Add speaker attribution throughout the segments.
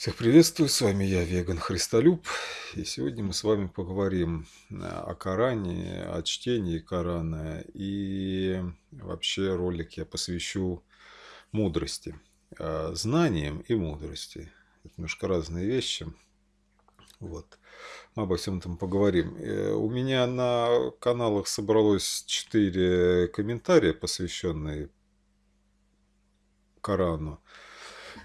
Speaker 1: Всех приветствую, с вами я, Веган Христолюб, и сегодня мы с вами поговорим э, о Коране, о чтении Корана, и вообще ролик я посвящу мудрости, э, знаниям и мудрости. Это немножко разные вещи. Вот. Мы обо всем этом поговорим. Э, у меня на каналах собралось 4 комментария, посвященные Корану.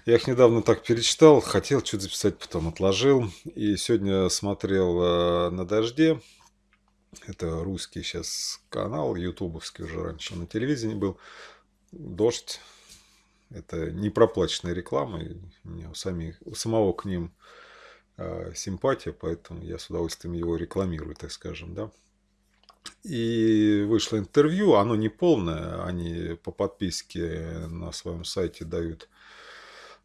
Speaker 1: Я их недавно так перечитал, хотел что-то записать, потом отложил. И сегодня смотрел э, «На дожде». Это русский сейчас канал, ютубовский уже раньше на телевидении был. «Дождь». Это непроплаченная реклама. И у, меня у, самих, у самого к ним э, симпатия, поэтому я с удовольствием его рекламирую, так скажем, да. И вышло интервью, оно не полное, они по подписке на своем сайте дают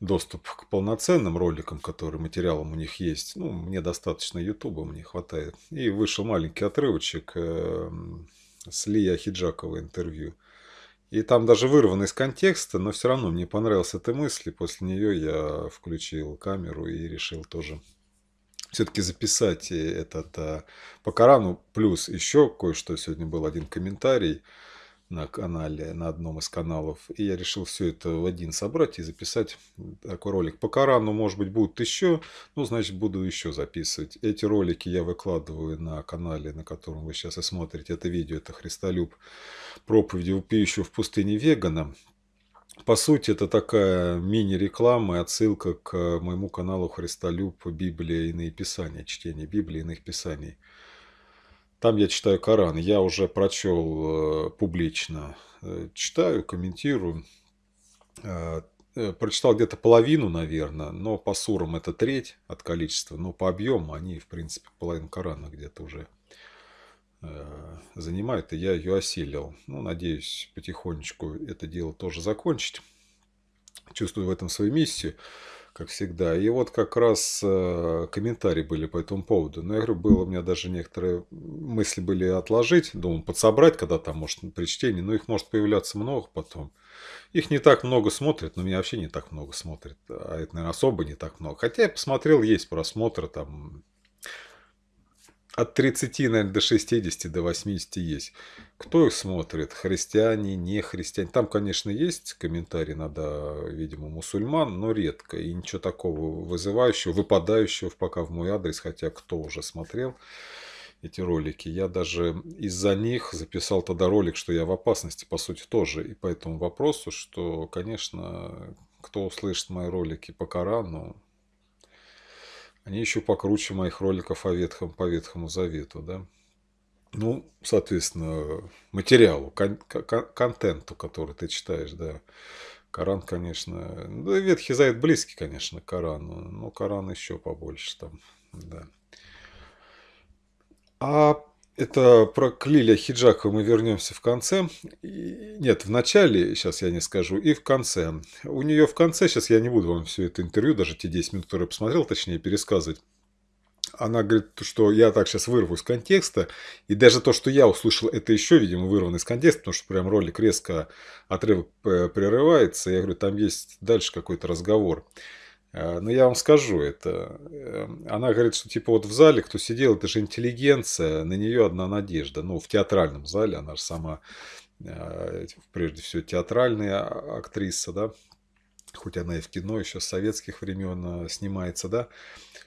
Speaker 1: доступ к полноценным роликам, которые материалом у них есть. Ну, мне достаточно Ютуба, мне хватает. И вышел маленький отрывочек эм, с Лией Ахиджакова интервью. И там даже вырвано из контекста, но все равно мне понравилась эта мысль. И после нее я включил камеру и решил тоже все-таки записать э, этот э, по Корану. Плюс еще кое-что сегодня был один комментарий на канале, на одном из каналов. И я решил все это в один собрать и записать такой ролик. По Корану, может быть, будет еще, ну, значит, буду еще записывать. Эти ролики я выкладываю на канале, на котором вы сейчас и смотрите это видео. Это «Христолюб. Проповеди вопиющего в пустыне Вегана». По сути, это такая мини-реклама и отсылка к моему каналу «Христолюб. Библия. Иные писания». Чтение Библии, иных писаний. Там я читаю Коран, я уже прочел э, публично, э, читаю, комментирую. Э, э прочитал где-то половину, наверное, но по сурам это треть от количества, но по объему они, в принципе, половину Корана где-то уже э, занимают, и я ее осилил. Ну, надеюсь, потихонечку это дело тоже закончить. Чувствую в этом свою миссию как всегда. И вот как раз э, комментарии были по этому поводу. Но я говорю, было у меня даже некоторые мысли были отложить, думал, подсобрать, когда там, может, при чтении, но их может появляться много потом. Их не так много смотрят, но меня вообще не так много смотрят. А это, наверное, особо не так много. Хотя я посмотрел, есть просмотры там от 30, наверное, до 60, до 80 есть. Кто их смотрит? Христиане, не христиане. Там, конечно, есть комментарии, надо, видимо, мусульман, но редко. И ничего такого вызывающего, выпадающего пока в мой адрес, хотя кто уже смотрел эти ролики. Я даже из-за них записал тогда ролик, что я в опасности, по сути, тоже. И по этому вопросу, что, конечно, кто услышит мои ролики по Корану, они еще покруче моих роликов о ветхом, по Ветхому Завету, да. Ну, соответственно, материалу, кон кон контенту, который ты читаешь, да. Коран, конечно, да, Ветхий Завет близкий, конечно, к Корану, но Коран еще побольше там, да. А это про Клиля Хиджакова мы вернемся в конце. нет, в начале, сейчас я не скажу, и в конце. У нее в конце, сейчас я не буду вам все это интервью, даже те 10 минут, которые я посмотрел, точнее, пересказывать. Она говорит, что я так сейчас вырву из контекста, и даже то, что я услышал, это еще, видимо, вырвано из контекста, потому что прям ролик резко отрывок э, прерывается. Я говорю, там есть дальше какой-то разговор. Э, Но ну, я вам скажу это. Э, она говорит, что типа вот в зале, кто сидел, это же интеллигенция, на нее одна надежда. Ну, в театральном зале, она же сама, э, типа, прежде всего, театральная а, актриса, да, хоть она и в кино еще с советских времен снимается, да,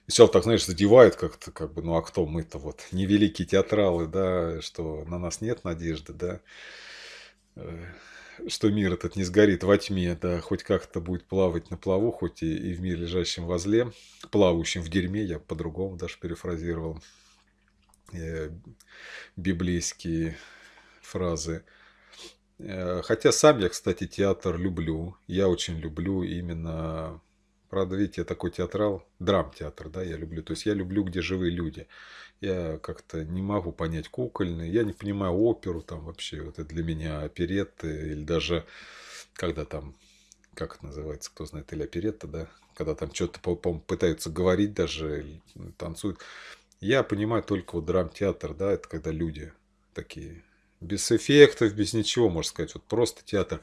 Speaker 1: и сначала так, знаешь, задевает как-то, как бы, ну а кто мы-то вот, невеликие театралы, да, что на нас нет надежды, да, что мир этот не сгорит во тьме, да хоть как-то будет плавать на плаву, хоть и, и в мире лежащем возле, плавающем в дерьме, я по-другому даже перефразировал э, библейские фразы. Э, хотя сам я, кстати, театр люблю. Я очень люблю именно... Правда, видите, я такой театрал, драм-театр, да, я люблю. То есть я люблю, где живые люди. Я как-то не могу понять кукольные. Я не понимаю оперу там вообще. Вот это для меня оперетты. Или даже когда там, как это называется, кто знает, или оперетта, да? Когда там что-то, по-моему, пытаются говорить даже, или ну, танцуют. Я понимаю только вот драмтеатр, да, это когда люди такие без эффектов, без ничего, можно сказать, вот просто театр.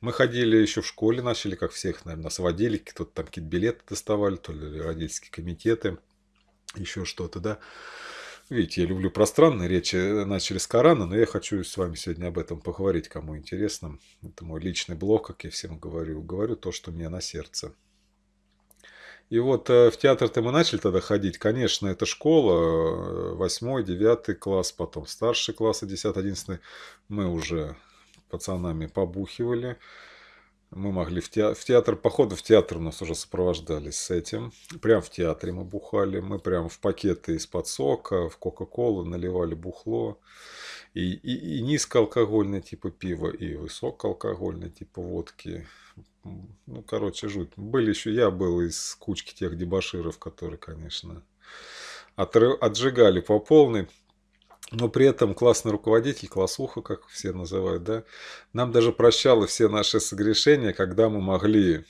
Speaker 1: Мы ходили еще в школе, начали, как всех, наверное, нас водили, кто-то там какие-то билеты доставали, то ли родительские комитеты, еще что-то, да. Видите, я люблю пространные речи, э, начали с Корана, но я хочу с вами сегодня об этом поговорить, кому интересно. Это мой личный блог, как я всем говорю. Говорю то, что мне на сердце. И вот э, в театр-то мы начали тогда ходить. Конечно, это школа, 8 э, девятый класс, потом старший класс, 10-11. Мы уже пацанами побухивали. Мы могли в театр, в театр, походы в театр у нас уже сопровождались с этим. Прям в театре мы бухали, мы прям в пакеты из-под сока, в Кока-Колу наливали бухло. И, и, и низкоалкогольное типа пива, и высокоалкогольное типа водки. Ну, короче, жуть. Были еще, я был из кучки тех дебаширов, которые, конечно, отры... отжигали по полной но при этом классный руководитель, классуха, как все называют, да, нам даже прощало все наши согрешения, когда мы могли.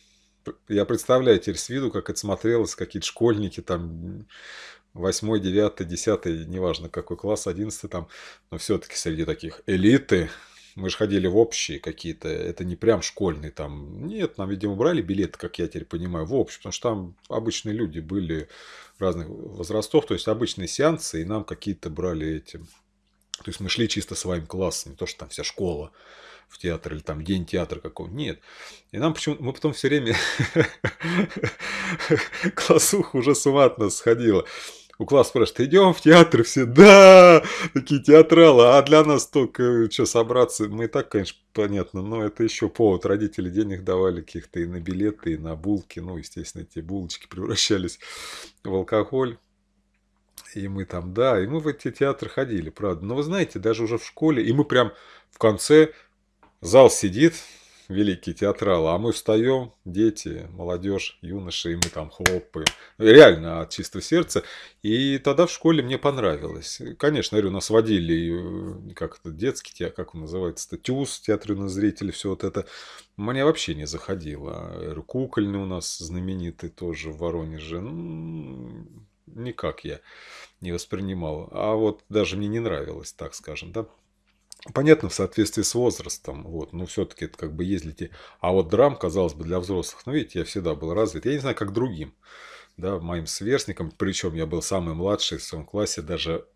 Speaker 1: Я представляю теперь с виду, как это смотрелось, какие-то школьники там 8, 9, 10, неважно какой класс, 11 там, но все-таки среди таких элиты, мы же ходили в общие какие-то, это не прям школьный там. Нет, нам, видимо, брали билеты, как я теперь понимаю, в общем потому что там обычные люди были разных возрастов, то есть обычные сеансы, и нам какие-то брали эти. То есть мы шли чисто своим классом, не то, что там вся школа в театр или там день театра какого-то. Нет. И нам почему мы потом все время классуха уже с ума от нас сходила у класса спрашивают, идем в театр, все, да, такие театралы, а для нас только э, что собраться, мы и так, конечно, понятно, но это еще повод, родители денег давали каких-то и на билеты, и на булки, ну, естественно, эти булочки превращались в алкоголь. И мы там, да, и мы в эти театры ходили, правда. Но вы знаете, даже уже в школе, и мы прям в конце, зал сидит, великий театрал, а мы встаем, дети, молодежь, юноши, и мы там хлопаем. Реально от чистого сердца. И тогда в школе мне понравилось. Конечно, говорю, нас водили, э, как это, детский театр, как он называется, ТЮЗ, театр на зрителей, все вот это. Мне вообще не заходило. Кукольный у нас знаменитый тоже в Воронеже. Ну, никак я не воспринимал. А вот даже мне не нравилось, так скажем, да. Понятно, в соответствии с возрастом, вот, но все-таки это как бы ездите. А вот драм, казалось бы, для взрослых, ну, видите, я всегда был развит. Я не знаю, как другим, да, моим сверстникам, причем я был самый младший в своем классе, даже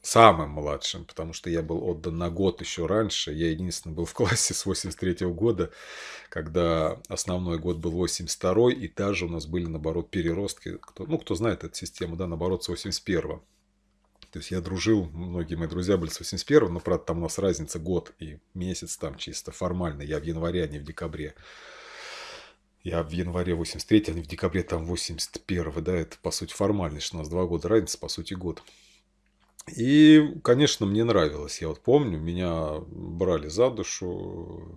Speaker 1: самым младшим, потому что я был отдан на год еще раньше. Я единственный был в классе с 83 -го года, когда основной год был 82 и даже у нас были, наоборот, переростки. Кто, ну, кто знает эту систему, да, наоборот, с 81 -го. То есть я дружил, многие мои друзья были с 81 но, правда, там у нас разница год и месяц там чисто формально. Я в январе, а не в декабре. Я в январе 83, а не в декабре там 81, да, это, по сути, формальность, что у нас два года разница, по сути, год. И, конечно, мне нравилось. Я вот помню, меня брали за душу,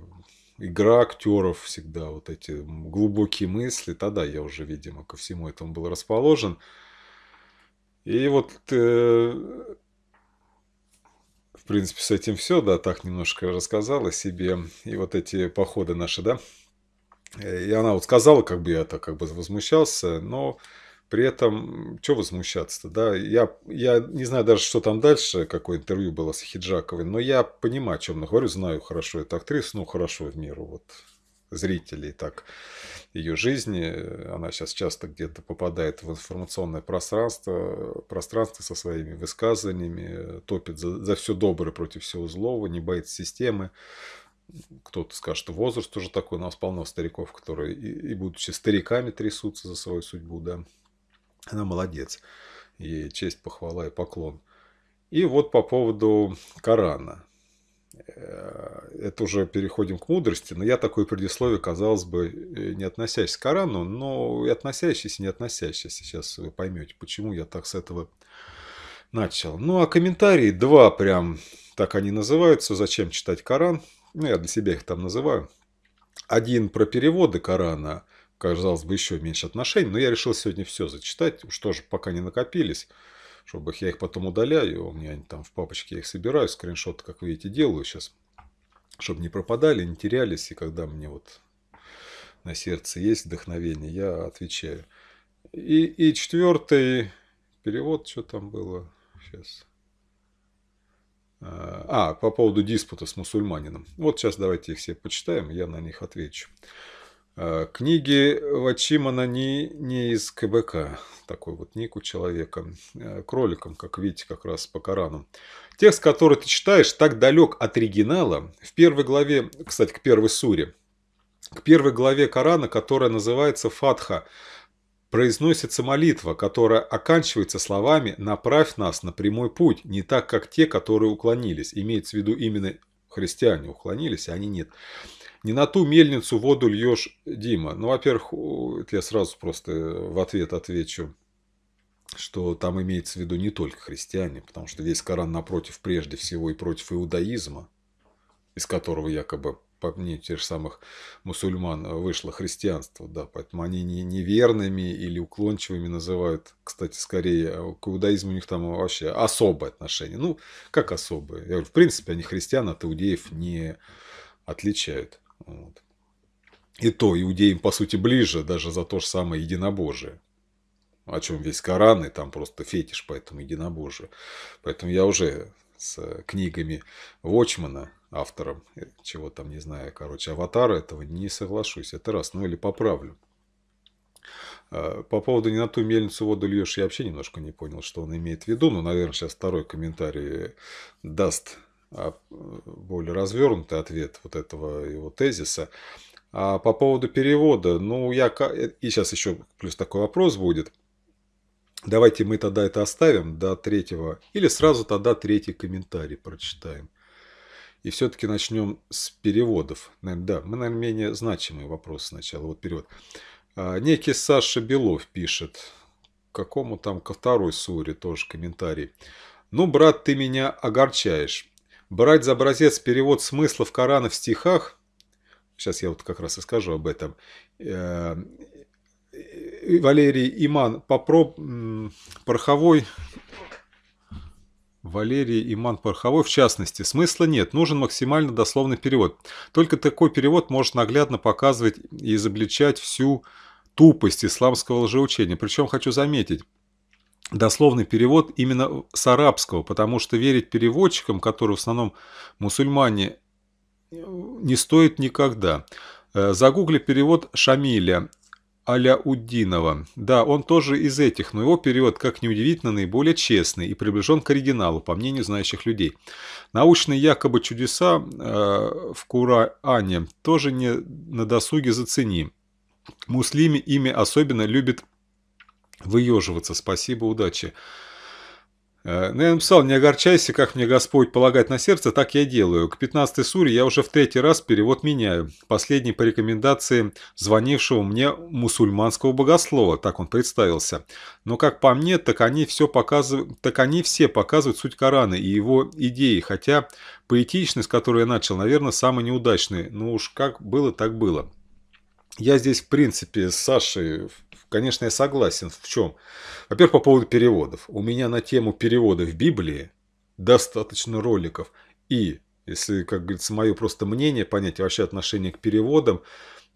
Speaker 1: игра актеров всегда, вот эти глубокие мысли. Тогда я уже, видимо, ко всему этому был расположен. И вот, э, в принципе, с этим все, да, так немножко рассказала себе. И вот эти походы наши, да. И она вот сказала, как бы я так как бы возмущался, но при этом, что возмущаться-то, да? Я, я не знаю даже, что там дальше, какое интервью было с Хиджаковой, но я понимаю, о чем она говорю, знаю хорошо эту актрису, ну, хорошо в миру вот, зрителей, так ее жизни. Она сейчас часто где-то попадает в информационное пространство, пространство со своими высказываниями, топит за, за все доброе против всего злого, не боится системы. Кто-то скажет, что возраст уже такой, у нас полно стариков, которые и, и будучи стариками трясутся за свою судьбу, да. Она молодец. Ей честь, похвала и поклон. И вот по поводу Корана. Э, это уже переходим к мудрости, но я такое предисловие, казалось бы, э, не относящийся к Корану, но и относящийся, и не относящийся. Сейчас вы поймете, почему я так с этого начал. Ну, а комментарии два прям, так они называются, зачем читать Коран. Ну, я для себя их там называю. Один про переводы Корана, казалось бы, еще меньше отношений, но я решил сегодня все зачитать, уж же, пока не накопились чтобы я их потом удаляю, у меня там в папочке я их собираю, скриншоты, как видите, делаю сейчас, чтобы не пропадали, не терялись, и когда мне вот на сердце есть вдохновение, я отвечаю. И, и четвертый перевод, что там было сейчас. А, а, по поводу диспута с мусульманином. Вот сейчас давайте их все почитаем, я на них отвечу. Э, книги Вачимана не, не из КБК, такой вот ник у человека, э, кроликом, как видите, как раз по Корану. Текст, который ты читаешь, так далек от оригинала, в первой главе, кстати, к первой суре, к первой главе Корана, которая называется «Фатха», произносится молитва, которая оканчивается словами «Направь нас на прямой путь», не так, как те, которые уклонились. Имеется в виду именно христиане уклонились, а они нет не на ту мельницу воду льешь, Дима. Ну, во-первых, я сразу просто э, в ответ отвечу, что там имеется в виду не только христиане, потому что весь Коран напротив прежде всего и против иудаизма, из которого якобы по мнению тех же самых мусульман, вышло христианство, да, поэтому они не неверными или уклончивыми называют, кстати, скорее, э, к иудаизму у них там вообще особое отношение, ну, как особое, я говорю, в принципе, они христиан от иудеев не отличают. Вот. И то иудеям, по сути, ближе даже за то же самое единобожие. О чем весь Коран, и там просто фетиш по этому единобожию. Поэтому я уже с книгами Вочмана, автором, э, чего там, не знаю, короче, аватара этого, не соглашусь. Это раз, ну или поправлю. А, по поводу «не на ту мельницу воду льешь» я вообще немножко не понял, что он имеет в виду. Но, ну, наверное, сейчас второй комментарий даст а, более развернутый ответ вот этого его тезиса. А по поводу перевода, ну, я... Э, и сейчас еще плюс такой вопрос будет. Давайте мы тогда это оставим до третьего, или сразу тогда третий комментарий прочитаем. И все-таки начнем с переводов. Да, мы, наверное, менее значимый вопрос сначала. Вот перевод. А, некий Саша Белов пишет, какому там ко второй суре тоже комментарий. Ну, брат, ты меня огорчаешь брать за образец перевод смысла в Корана в стихах, сейчас я вот как раз и скажу об этом, э, э, Валерий Иман Попроб, Пороховой, Валерий Иман Порховой, в частности, смысла нет, нужен максимально дословный перевод. Только такой перевод может наглядно показывать и изобличать всю тупость исламского лжеучения. Причем хочу заметить, дословный перевод именно с арабского, потому что верить переводчикам, которые в основном мусульмане, не стоит никогда. Э, загугли перевод Шамиля Аляуддинова. Да, он тоже из этих, но его перевод, как неудивительно, наиболее честный и приближен к оригиналу, по мнению знающих людей. Научные якобы чудеса э, в Куране тоже не на досуге зацени. Муслими ими особенно любят Выеживаться. Спасибо, удачи. Э, ну, я написал, не огорчайся, как мне Господь полагать на сердце, так я делаю. К 15 суре я уже в третий раз перевод меняю. Последний по рекомендации звонившего мне мусульманского богослова, так он представился. Но как по мне, так они, все показывают, так они все показывают суть Корана и его идеи, хотя поэтичность, которую я начал, наверное, самая неудачная. Ну уж как было, так было. Я здесь, в принципе, с Сашей конечно, я согласен в чем. Во-первых, по поводу переводов. У меня на тему переводов Библии достаточно роликов. И, если, как говорится, мое просто мнение, понять вообще отношение к переводам,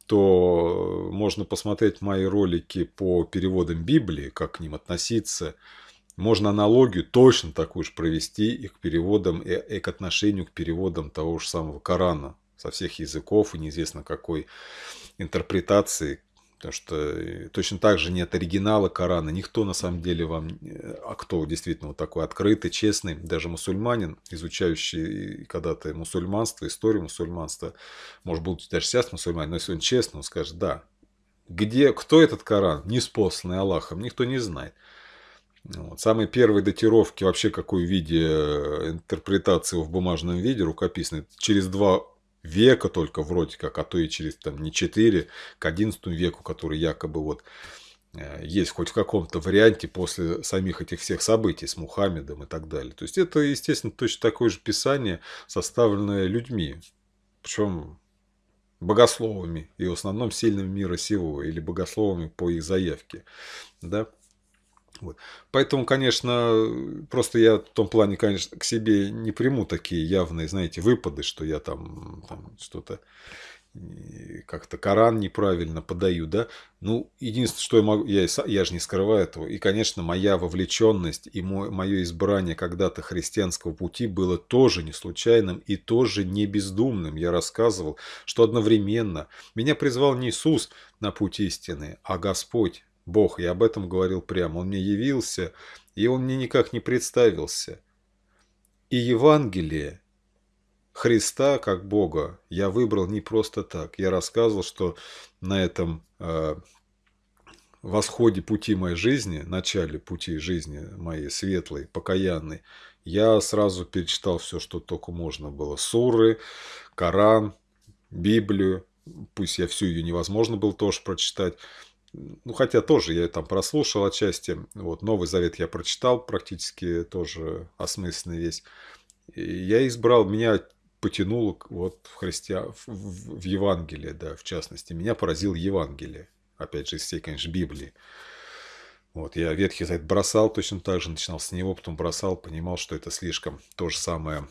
Speaker 1: то э, можно посмотреть мои ролики по переводам Библии, как к ним относиться. Можно аналогию точно такую же провести и к переводам, и, и к отношению к переводам того же самого Корана со всех языков и неизвестно какой интерпретации, Потому что э, точно так же нет оригинала Корана. Никто на самом деле вам... Э, а кто действительно вот такой открытый, честный, даже мусульманин, изучающий э, когда-то мусульманство, историю мусульманства, может, быть даже сейчас мусульманин но если он честно, он скажет, да, где, кто этот Коран, не Аллахом, никто не знает. Вот. Самые первые датировки вообще какой в виде интерпретации в бумажном виде рукописной через два века только вроде как, а то и через там не 4, к 11 веку, который якобы вот э, есть хоть в каком-то варианте после самих этих всех событий с Мухаммедом и так далее. То есть это, естественно, точно такое же писание, составленное людьми, причем богословами и в основном сильным мира сего или богословами по их заявке. Да? Вот. Поэтому, конечно, просто я в том плане, конечно, к себе не приму такие явные, знаете, выпады, что я там, там что-то э, как-то Коран неправильно подаю, да. Ну, единственное, что я могу, я, я же не скрываю этого. И, конечно, моя вовлеченность и мой, мое избрание когда-то христианского пути было тоже не случайным и тоже не бездумным. Я рассказывал, что одновременно меня призвал не Иисус на путь истины, а Господь Бог, я об этом говорил прямо, он мне явился, и он мне никак не представился. И Евангелие Христа как Бога я выбрал не просто так. Я рассказывал, что на этом э, восходе пути моей жизни, начале пути жизни моей светлой, покаянной, я сразу перечитал все, что только можно было. Суры, Коран, Библию. Пусть я всю ее невозможно было тоже прочитать ну, хотя тоже я там прослушал отчасти. Вот, Новый Завет я прочитал практически тоже осмысленный весь. И я избрал, меня потянуло вот в, христиан, в, в, в Евангелие, да, в частности. Меня поразил Евангелие. Опять же, из всей, конечно, Библии. Вот, я Ветхий Завет бросал точно так же, начинал с него, потом бросал, понимал, что это слишком то же самое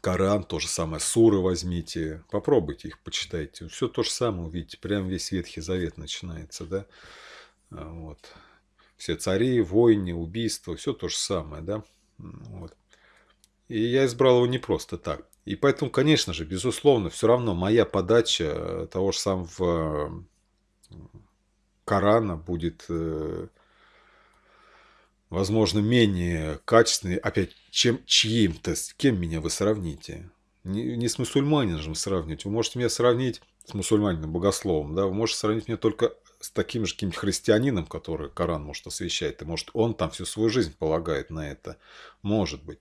Speaker 1: Коран, то же самое, суры возьмите, попробуйте их, почитайте. Все то же самое увидите, прям весь Ветхий Завет начинается, да. А, вот. Все цари, войны, убийства, все то же самое, да. Вот. И я избрал его не просто так. И поэтому, конечно же, безусловно, все равно моя подача э, того же самого Корана будет э, возможно, менее качественный, опять, чем чьим-то, с кем меня вы сравните? Не, не с мусульманином же сравнивать. Вы можете меня сравнить с мусульманином, богословом, да, вы можете сравнить меня только с таким же каким-то христианином, который Коран может освещать, и может он там всю свою жизнь полагает на это, может быть.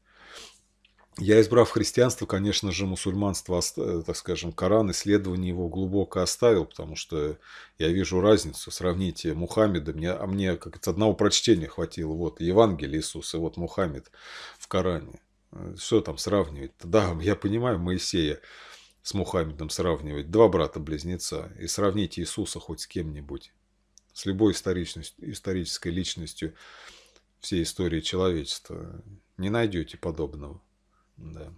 Speaker 1: Я, избрав христианство, конечно же, мусульманство, э, так скажем, Коран, исследование его глубоко оставил, потому что я вижу разницу. Сравните Мухаммеда, мне, а мне как то одного прочтения хватило. Вот Евангелие Иисуса, вот Мухаммед в Коране. Э, Все там сравнивать? Да, я понимаю Моисея с Мухаммедом сравнивать. Два брата-близнеца. И сравните Иисуса хоть с кем-нибудь. С любой исторической личностью всей истории человечества. Не найдете подобного. Да.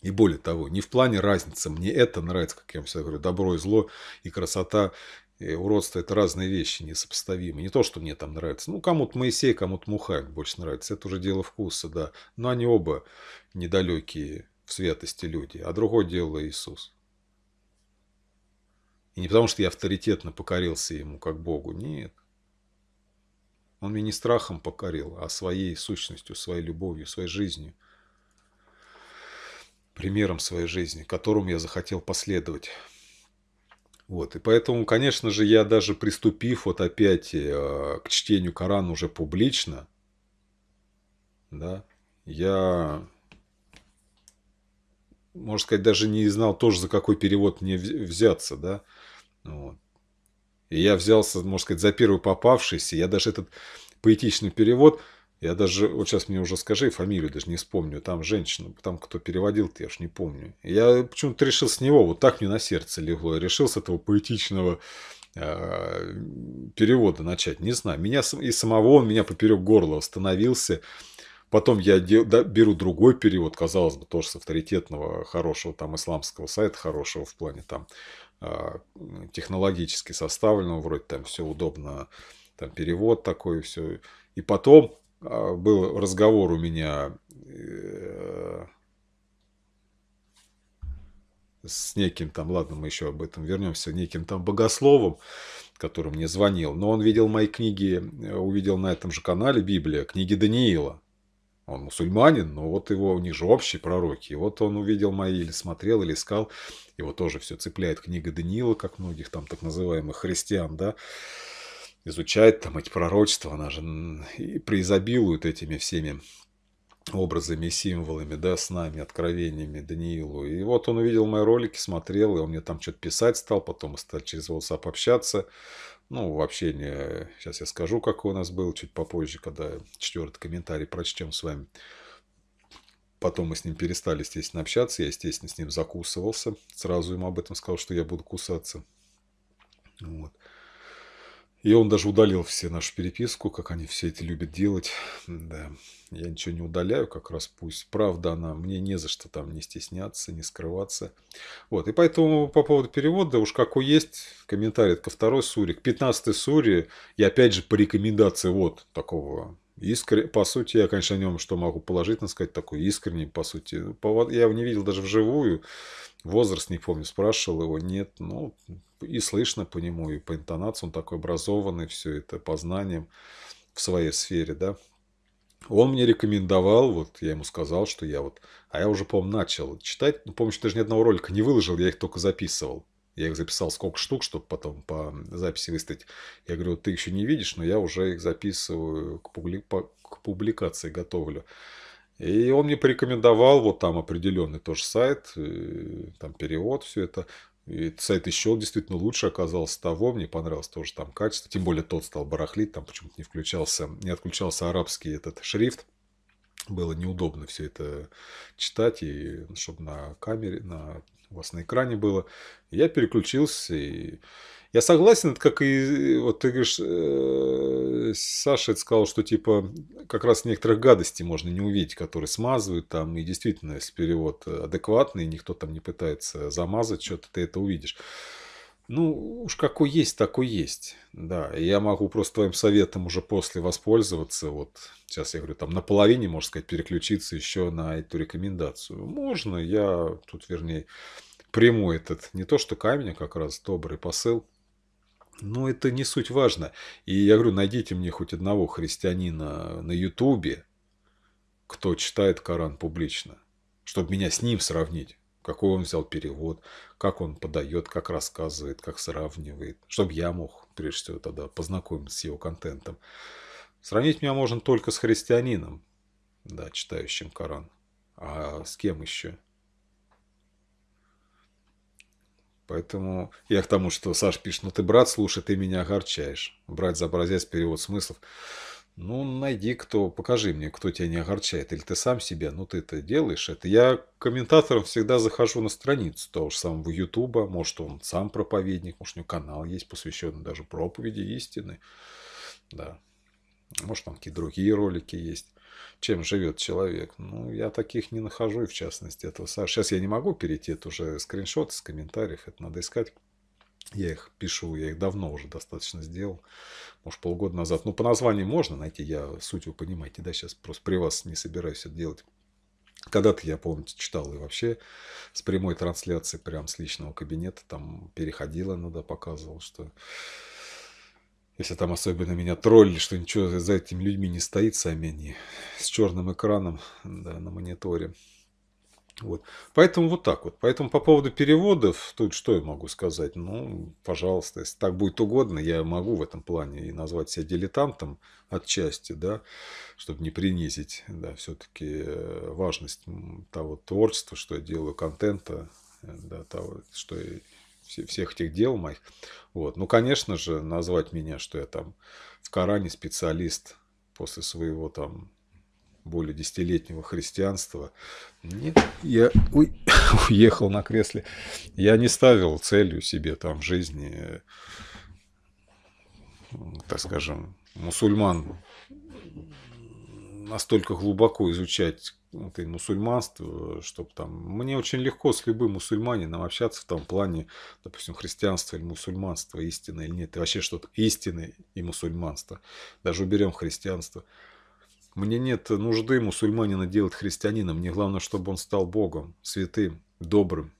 Speaker 1: И более того, не в плане разницы, мне это нравится, как я вам всегда говорю, добро и зло, и красота, и уродство – это разные вещи, несопоставимые. Не то, что мне там нравится. Ну, кому-то Моисей, кому-то Мухаев больше нравится. Это уже дело вкуса, да. Но они оба недалекие в святости люди. А другое дело Иисус. И не потому, что я авторитетно покорился ему, как Богу. Нет. Он меня не страхом покорил, а своей сущностью, своей любовью, своей жизнью. Примером своей жизни, которому я захотел последовать. Вот. И поэтому, конечно же, я даже приступив вот опять э, к чтению Корана уже публично, да, я, можно сказать, даже не знал тоже, за какой перевод мне взяться, да. Вот. И я взялся, можно сказать, за первый попавшийся. Я даже этот поэтичный перевод, я даже, вот сейчас мне уже скажи фамилию, даже не вспомню, там женщина, там кто переводил, ты я уж не помню. Я почему-то решил с него, вот так мне на сердце легло, я решил с этого поэтичного а, перевода начать, не знаю. Меня и самого он меня поперек горла остановился. Потом я дел, да, беру другой перевод, казалось бы, тоже с авторитетного, хорошего там исламского сайта, хорошего в плане там а, технологически составленного, вроде там все удобно, там перевод такой, все. И потом а, был разговор у меня э, с неким там, ладно, мы еще об этом вернемся, неким там богословом, который мне звонил, но он видел мои книги, э, увидел на этом же канале Библия, книги Даниила. Он мусульманин, но вот его, у них же общие пророки. И вот он увидел мои, или смотрел, или искал. Его тоже все цепляет книга Даниила, как многих там так называемых христиан, да. Изучает там эти пророчества, она же и преизобилует этими всеми образами и символами, да, с нами откровениями Даниилу. И вот он увидел мои ролики, смотрел, и он мне там что-то писать стал, потом мы стали через WhatsApp общаться ну, вообще не, сейчас я скажу, как у нас был чуть попозже, когда четвертый комментарий прочтем с вами. Потом мы с ним перестали, естественно, общаться. Я, естественно, с ним закусывался. Сразу ему об этом сказал, что я буду кусаться. Вот. И он даже удалил все нашу переписку, как они все это любят делать. Да. Я ничего не удаляю, как раз пусть правда она. Мне не за что там не стесняться, не скрываться. Вот. И поэтому по поводу перевода, уж какой есть, комментарий ко второй суре. К пятнадцатой суре, и опять же по рекомендации вот такого искренне, по сути, я, конечно, о нем что могу положительно сказать, такой искренний, по сути. Ну, я его не видел даже вживую, возраст не помню, спрашивал его, нет, ну, и слышно по нему, и по интонации, он такой образованный, все это по знаниям в своей сфере, да. Он мне рекомендовал, вот я ему сказал, что я вот, а я уже, по-моему, начал читать, ну, помню, что даже ни одного ролика не выложил, я их только записывал. Я их записал сколько штук, чтобы потом по записи выставить. Я говорю, ты еще не видишь, но я уже их записываю, к, публи... к публикации готовлю. И он мне порекомендовал вот там определенный тоже сайт, э, там перевод, все это. И сайт еще действительно лучше оказался того, мне понравилось тоже там качество. Тем более тот стал барахлить, там почему-то не включался, не отключался арабский этот шрифт. Было неудобно все это читать, и ну, чтобы на камере, на у вас на экране было. Я переключился и... Я согласен, это как и вот ты говоришь, э, Саша это сказал, что типа как раз некоторых гадостей можно не увидеть, которые смазывают там, и действительно, если перевод э, адекватный, никто там не пытается замазать что-то, ты это увидишь. Ну, уж какой есть, такой есть. Да, я могу просто твоим советом уже после воспользоваться. Вот сейчас я говорю, там наполовине, можно сказать, переключиться еще на эту рекомендацию. Можно, я тут, вернее, приму этот, не то что камень, а как раз добрый посыл. Но это не суть важно. И я говорю, найдите мне хоть одного христианина на Ютубе, кто читает Коран публично, чтобы меня с ним сравнить какой он взял перевод, как он подает, как рассказывает, как сравнивает, чтобы я мог, прежде всего, тогда познакомиться с его контентом. Сравнить меня можно только с христианином, да, читающим Коран. А с кем еще? Поэтому я к тому, что Саш пишет, ну ты, брат, слушай, ты меня огорчаешь. Брать за образец перевод смыслов. Ну, найди кто, покажи мне, кто тебя не огорчает. Или ты сам себя, ну ты это делаешь это. Я комментатором всегда захожу на страницу того же самого Ютуба. Может, он сам проповедник, может, у него канал есть, посвященный даже проповеди истины. Да. Может, там какие-то другие ролики есть. Чем живет человек? Ну, я таких не нахожу, и в частности, этого Саша. Сейчас я не могу перейти, это уже скриншот из комментариев. Это надо искать я их пишу, я их давно уже достаточно сделал, может, полгода назад. Ну, по названию можно найти, я суть вы понимаете, да, сейчас просто при вас не собираюсь это делать. Когда-то, я помню, читал и вообще с прямой трансляции, прям с личного кабинета, там переходила иногда, показывал, что если там особенно меня троллили, что ничего за этими людьми не стоит, сами они с черным экраном да, на мониторе. Вот. Поэтому вот так вот. Поэтому по поводу переводов, тут что я могу сказать? Ну, пожалуйста, если так будет угодно, я могу в этом плане и назвать себя дилетантом отчасти, да, чтобы не принизить, да, все-таки э, важность того творчества, что я делаю, контента, э, да, того, что я всех этих дел моих. Вот. Ну, конечно же, назвать меня, что я там в Коране специалист после своего там более десятилетнего христианства. Нет, я Ой, уехал на кресле. Я не ставил целью себе там в жизни, так скажем, мусульман настолько глубоко изучать вот и мусульманство, чтобы там... Мне очень легко с любым мусульманином общаться в том плане, допустим, христианство или мусульманство, истина или нет, и вообще что-то истины и мусульманство. Даже уберем христианство – мне нет нужды мусульманина делать христианином. Мне главное, чтобы он стал Богом, святым, добрым.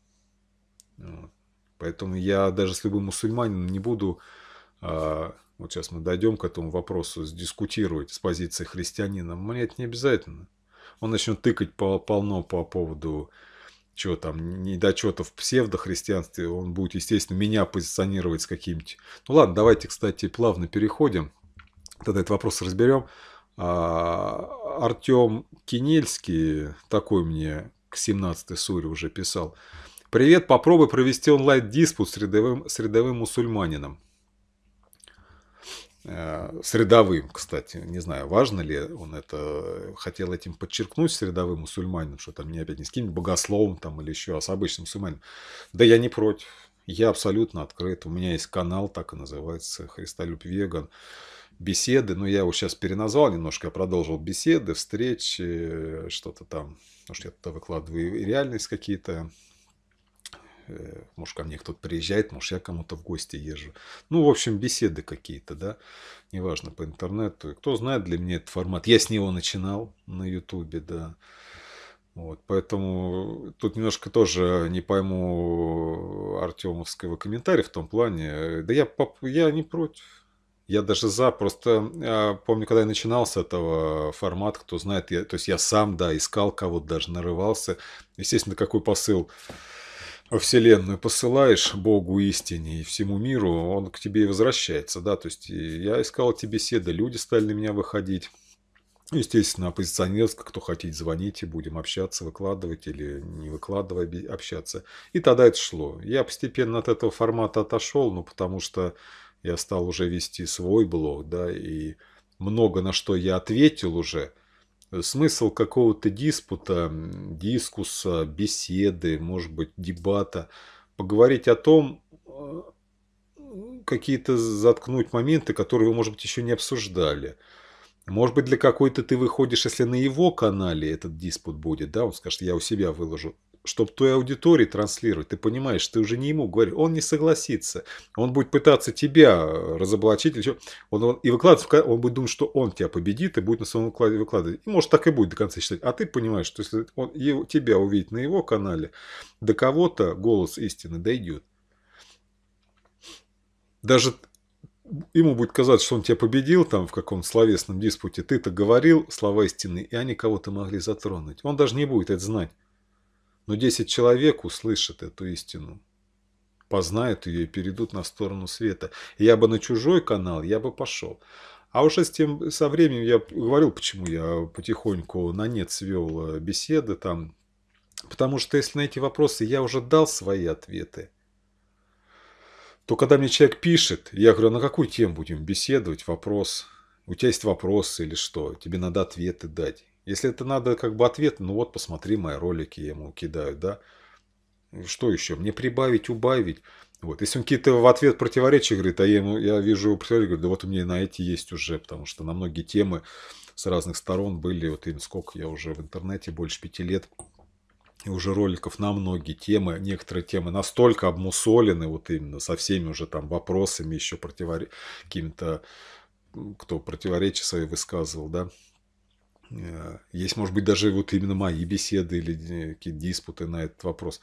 Speaker 1: Вот. Поэтому я даже с любым мусульманином не буду, а, вот сейчас мы дойдем к этому вопросу, дискутировать с позиции христианина. Мне это не обязательно. Он начнет тыкать по, полно по поводу чего там, недочетов в псевдохристианстве, он будет, естественно, меня позиционировать с каким-нибудь... Ну ладно, давайте, кстати, плавно переходим, тогда этот вопрос разберем. А Артем Кинельский, такой мне к 17-й суре уже писал. Привет, попробуй провести онлайн-диспут с рядовым, с рядовым мусульманином. Э, с рядовым, кстати. Не знаю, важно ли он это... Хотел этим подчеркнуть с рядовым мусульманином, что там не опять не с каким-нибудь богословом там или еще, а с обычным мусульманином. Да я не против. Я абсолютно открыт. У меня есть канал, так и называется, Христолюб Веган беседы, ну я его сейчас переназвал немножко, я продолжил беседы, встречи, что-то там, может я туда выкладываю и реальность какие-то, э, может, ко мне кто-то приезжает, может, я кому-то в гости езжу. Ну, в общем, беседы какие-то, да, неважно, по интернету. Кто знает, для меня этот формат. Я с него начинал на Ютубе, да. Вот, поэтому тут немножко тоже не пойму артемовского комментария в том плане. Э, да я, я не против. Я даже за, просто я э, помню, когда я начинал с этого формата, кто знает, я, то есть я сам, да, искал кого-то, даже нарывался. Естественно, какой посыл во Вселенную посылаешь Богу истине и всему миру, он к тебе и возвращается, да, то есть я искал эти беседы, люди стали на меня выходить. Естественно, оппозиционерск, кто хотите, звоните, будем общаться, выкладывать или не выкладывая общаться. И тогда это шло. Я постепенно от этого формата отошел, ну, потому что я стал уже вести свой блог, да, и много на что я ответил уже. Смысл какого-то диспута, дискуса, беседы, может быть, дебата, поговорить о том, э, какие-то заткнуть моменты, которые вы, может быть, еще не обсуждали. Может быть, для какой-то ты выходишь, если на его канале этот диспут будет, да, он скажет, я у себя выложу чтобы той аудитории транслировать. Ты понимаешь, ты уже не ему говоришь, он не согласится. Он будет пытаться тебя разоблачить. Или он, он, и выкладывать, он будет думать, что он тебя победит и будет на своем выкладе выкладывать. И может так и будет до конца считать. А ты понимаешь, что если он его, тебя увидит на его канале, до кого-то голос истины дойдет. Даже ему будет казаться, что он тебя победил там в каком-то словесном диспуте, ты-то говорил слова истины, и они кого-то могли затронуть. Он даже не будет это знать но 10 человек услышат эту истину, познают ее и перейдут на сторону света. я бы на чужой канал, я бы пошел. А уже с тем, со временем я говорил, почему я потихоньку на нет свел э, беседы там. Потому что если на эти вопросы я уже дал свои ответы, то когда мне человек пишет, я говорю, «А на какую тему будем беседовать, вопрос, у тебя есть вопросы или что, тебе надо ответы дать. Если это надо как бы ответ, ну вот посмотри мои ролики, я ему кидаю, да. Что еще? Мне прибавить, убавить? Вот. Если он какие-то в ответ противоречия говорит, а я, ему, я вижу его противоречия, говорю, да вот у меня и на эти есть уже, потому что на многие темы с разных сторон были, вот им сколько я уже в интернете, больше пяти лет, и уже роликов на многие темы, некоторые темы настолько обмусолены, вот именно со всеми уже там вопросами, еще противор... каким-то, кто противоречия свои высказывал, да, Э, есть, может быть, даже вот именно мои беседы или э, какие-то диспуты на этот вопрос,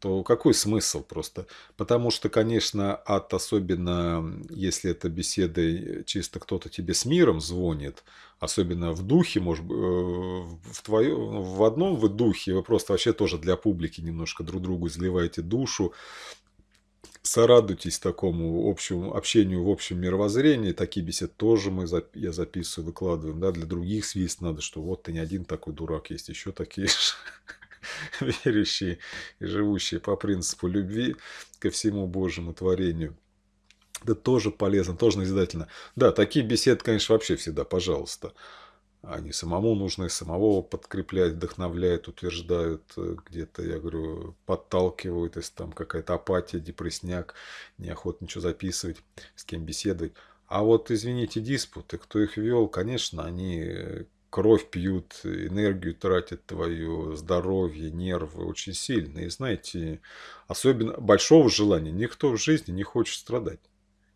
Speaker 1: то какой смысл просто? Потому что, конечно, от особенно, если это беседы э, чисто кто-то тебе с миром звонит, особенно в духе, может быть, в, твое, в одном вы духе, вы просто вообще тоже для публики немножко друг другу изливаете душу, сорадуйтесь такому общему общению в общем мировоззрении. Такие беседы тоже мы, я записываю, выкладываем. Да, для других свист надо, что вот ты не один такой дурак, есть еще такие верящие и живущие по принципу любви ко всему Божьему творению. Да тоже полезно, тоже назидательно. Да, такие беседы, конечно, вообще всегда, пожалуйста а не самому нужно самого подкреплять, вдохновляют, утверждают э, где-то, я говорю, подталкивают, если там какая-то апатия, депрессняк, неохота ничего записывать, с кем беседовать. А вот, извините, диспуты, кто их вел, конечно, они э, кровь пьют, энергию тратят твою, здоровье, нервы очень сильно. И знаете, особенно большого желания никто в жизни не хочет страдать.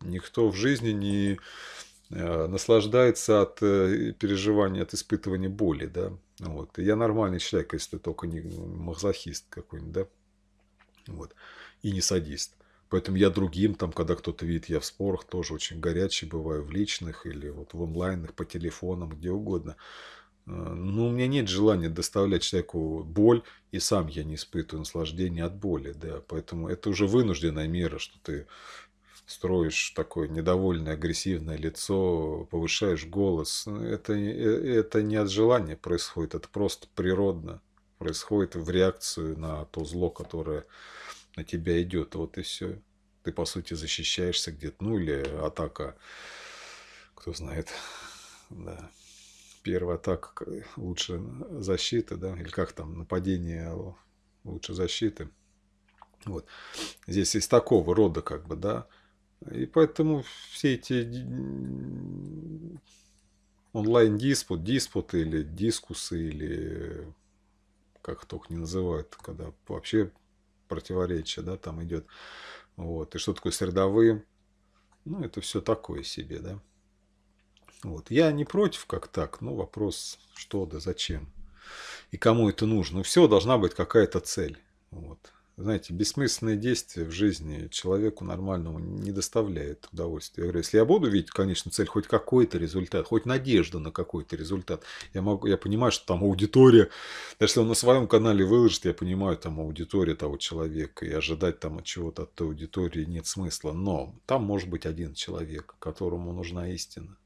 Speaker 1: Никто в жизни не Э, наслаждается от э, переживания, от испытывания боли, да. Вот. Я нормальный человек, если ты только не мазохист какой-нибудь, да. Вот. И не садист. Поэтому я другим, там, когда кто-то видит, я в спорах тоже очень горячий бываю, в личных или вот в онлайнах, по телефонам, где угодно. Э, Но ну, у меня нет желания доставлять человеку боль, и сам я не испытываю наслаждения от боли, да. Поэтому это уже вынужденная мера, что ты строишь такое недовольное, агрессивное лицо, повышаешь голос. Ну, это, э, это не от желания происходит, это просто природно происходит в реакцию на то зло, которое на тебя идет. Вот и все. Ты, по сути, защищаешься где-то. Ну, или атака, кто знает. Да. Первая атака лучше защиты, да, или как там, нападение лучше защиты. Вот. Здесь из такого рода, как бы, да, и поэтому все эти онлайн-диспут, диспуты или дискусы, или как только не называют, когда вообще противоречие, да, там идет. Вот. И что такое средовые, Ну, это все такое себе, да. Вот. Я не против как так, но вопрос, что да зачем? И кому это нужно? Ну, все, должна быть какая-то цель. Вот знаете, бессмысленные действия в жизни человеку нормальному не доставляет удовольствия. Я говорю, если я буду видеть конечную цель, хоть какой-то результат, хоть надежда на какой-то результат, я, могу, я понимаю, что там аудитория, даже если он на своем канале выложит, я понимаю, там аудитория того человека, и ожидать там от чего-то от той аудитории нет смысла. Но там может быть один человек, которому нужна истина.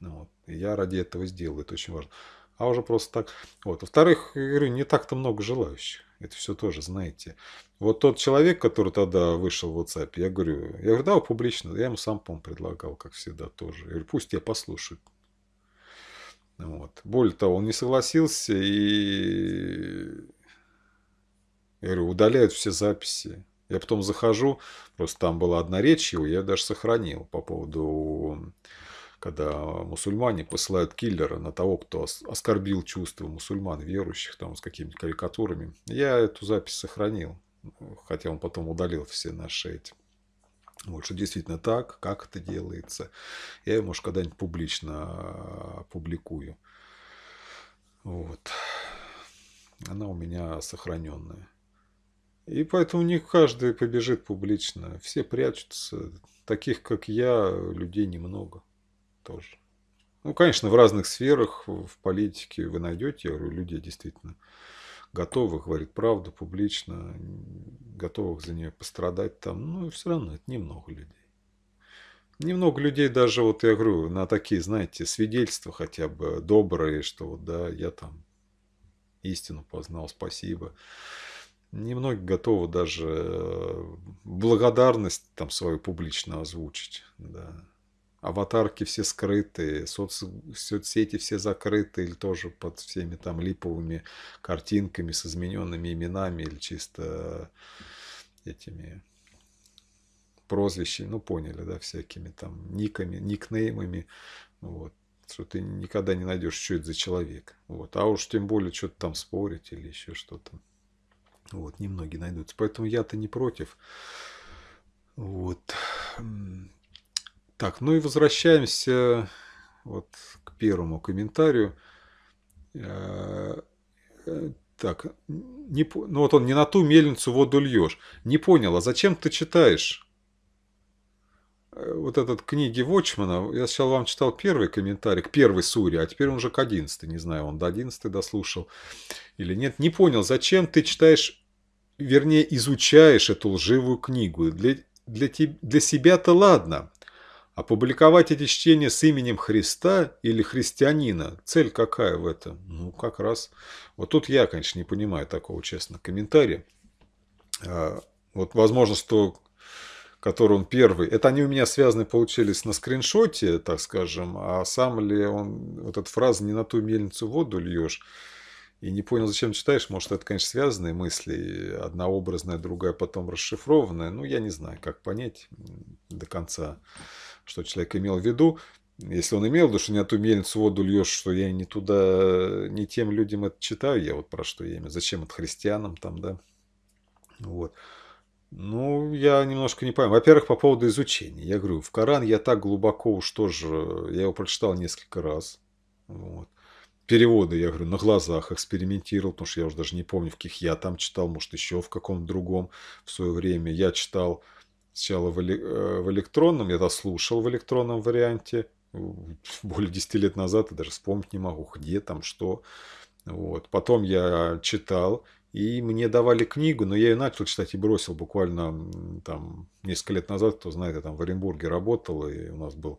Speaker 1: Ну вот. И я ради этого сделаю, это очень важно. А уже просто так. Вот. Во-вторых, я говорю, не так-то много желающих. Это все тоже, знаете. Вот тот человек, который тогда вышел в WhatsApp, я говорю, я говорю, да, публично, я ему сам, по-моему, предлагал, как всегда, тоже. Я говорю, пусть я послушаю. Вот. Более того, он не согласился и... Я говорю, удаляют все записи. Я потом захожу, просто там была одна речь его, я даже сохранил по поводу когда мусульмане посылают киллера на того, кто оскорбил чувства мусульман, верующих, там, с какими-то карикатурами. Я эту запись сохранил, хотя он потом удалил все наши эти вот, что действительно так, как это делается. Я, может, когда-нибудь публично а, публикую. Вот. Она у меня сохраненная. И поэтому не каждый побежит публично. Все прячутся. Таких, как я, людей немного тоже. Ну, конечно, в разных сферах, в политике вы найдете люди действительно готовых говорить правду публично, готовых за нее пострадать там, ну, все равно это немного людей. Немного людей даже, вот я говорю, на такие, знаете, свидетельства хотя бы добрые, что вот, да, я там истину познал, спасибо. Немногие готовы даже э, благодарность там свою публично озвучить, да аватарки все скрытые, соц... соцсети все закрыты или тоже под всеми там липовыми картинками с измененными именами или чисто этими прозвищами, ну поняли, да, всякими там никами, никнеймами, вот, что ты никогда не найдешь, что это за человек, вот, а уж тем более что-то там спорить или еще что-то, вот, немногие найдутся, поэтому я-то не против, вот, так, ну и возвращаемся вот к первому комментарию. Э, э, так, не, ну вот он, не на ту мельницу воду льешь. Не понял, а зачем ты читаешь? Э, вот этот книги Вочмана, я сначала вам читал первый комментарий к первой суре, а теперь он уже к одиннадцатой, не знаю, он до одиннадцатой дослушал или нет. Не понял, зачем ты читаешь, вернее, изучаешь эту лживую книгу? Для, для, для себя-то ладно, Опубликовать эти чтения с именем Христа или христианина, цель какая в этом? Ну, как раз. Вот тут я, конечно, не понимаю такого, честно, комментария. А, вот, возможно, что который он первый. Это они у меня связаны получились на скриншоте, так скажем, а сам ли он, вот эта фраза «не на ту мельницу воду льешь», и не понял, зачем читаешь. Может, это, конечно, связанные мысли, одна образная, другая потом расшифрованная. Ну, я не знаю, как понять до конца что человек имел в виду. Если он имел в виду, что не на ту мельницу воду льешь, что я не туда, не тем людям это читаю, я вот про что я имею. Зачем это христианам там, да? Вот. Ну, я немножко не понимаю. Во-первых, по поводу изучения. Я говорю, в Коран я так глубоко уж тоже, я его прочитал несколько раз. Вот. Переводы, я говорю, на глазах экспериментировал, потому что я уже даже не помню, в каких я там читал, может, еще в каком-то другом в свое время. Я читал Сначала в, э, в электронном, я это в электронном варианте, более 10 лет назад, и даже вспомнить не могу, где там, что. Вот. Потом я читал, и мне давали книгу, но я ее начал читать и бросил буквально там несколько лет назад, кто знает, я там в Оренбурге работал, и у нас был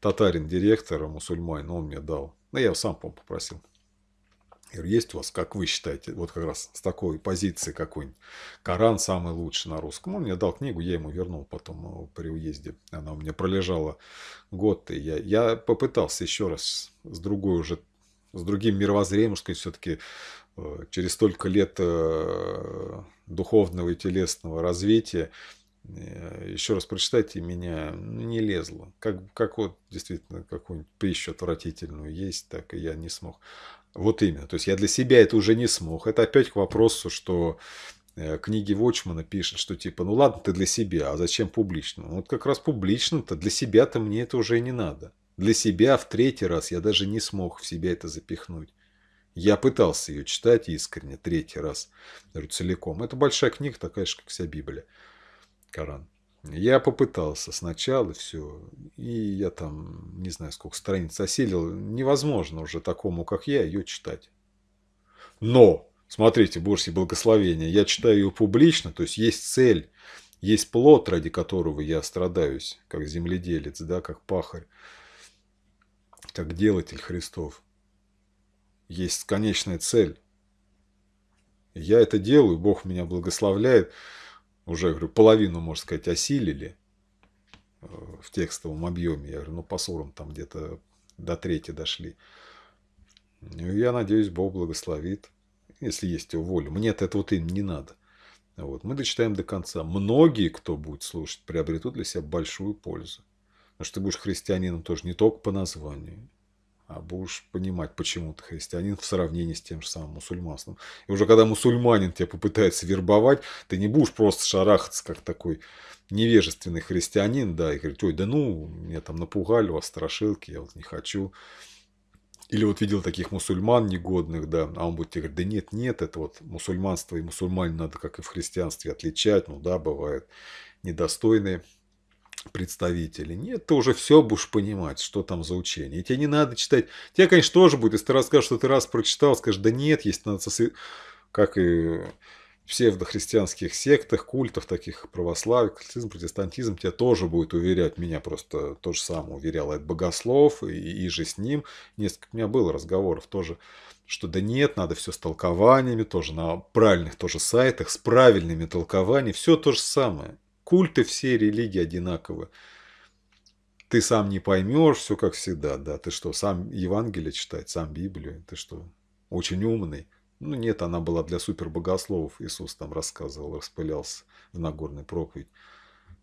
Speaker 1: татарин директор, но он мне дал. Ну, я сам, попросил. Есть у вас, как вы считаете, вот как раз с такой позиции какой-нибудь Коран самый лучший на русском. Он мне дал книгу, я ему вернул потом э, при уезде. Она у меня пролежала год. И я, я попытался еще раз с другой уже, с другим мировоззрением, что все-таки э, через столько лет э, духовного и телесного развития еще раз прочитайте, меня не лезло. Как, как вот действительно какую-нибудь пищу отвратительную есть, так и я не смог. Вот именно. То есть я для себя это уже не смог. Это опять к вопросу, что э, книги Вочмана пишут, что типа, ну ладно, ты для себя, а зачем публично? Ну, вот как раз публично-то для себя-то мне это уже не надо. Для себя в третий раз я даже не смог в себя это запихнуть. Я пытался ее читать искренне третий раз, целиком. Это большая книга, такая же, как вся Библия, Коран. Я попытался сначала, все, и я там, не знаю, сколько страниц осилил. Невозможно уже такому, как я, ее читать. Но, смотрите, Божье благословение, я читаю ее публично, то есть есть цель, есть плод, ради которого я страдаюсь, как земледелец, да, как пахарь, как делатель Христов. Есть конечная цель. Я это делаю, Бог меня благословляет уже, говорю, половину, можно сказать, осилили э, в текстовом объеме. Я говорю, ну, по ссорам там где-то до трети дошли. Ну, я надеюсь, Бог благословит, если есть его воля. мне это вот им не надо. Вот. Мы дочитаем до конца. Многие, кто будет слушать, приобретут для себя большую пользу. Потому что ты будешь христианином тоже не только по названию, а будешь понимать, почему ты христианин в сравнении с тем же самым мусульманством. И уже когда мусульманин тебя попытается вербовать, ты не будешь просто шарахаться, как такой невежественный христианин, да, и говорить, ой, да ну, меня там напугали, у вас страшилки, я вот не хочу. Или вот видел таких мусульман негодных, да, а он будет тебе говорить, да нет, нет, это вот мусульманство и мусульмане надо, как и в христианстве, отличать, ну да, бывает недостойные представители Нет, ты уже все будешь понимать, что там за учение. И тебе не надо читать. Тебе, конечно, тоже будет, если ты расскажешь, что ты раз прочитал, скажешь, да нет, есть надо сосве... как и псевдохристианских сектах, культов таких православия, католицизм, протестантизм тебя тоже будет уверять. Меня просто то же самое уверял этот богослов, и, и же с ним. Несколько у меня было разговоров тоже, что да нет, надо все с толкованиями, тоже на правильных тоже сайтах, с правильными толкованиями, все то же самое. Культы все религии одинаковы. Ты сам не поймешь, все как всегда, да. Ты что, сам Евангелие читать, сам Библию? Ты что, очень умный? Ну нет, она была для супербогословов. Иисус там рассказывал, распылялся в Нагорной проповедь.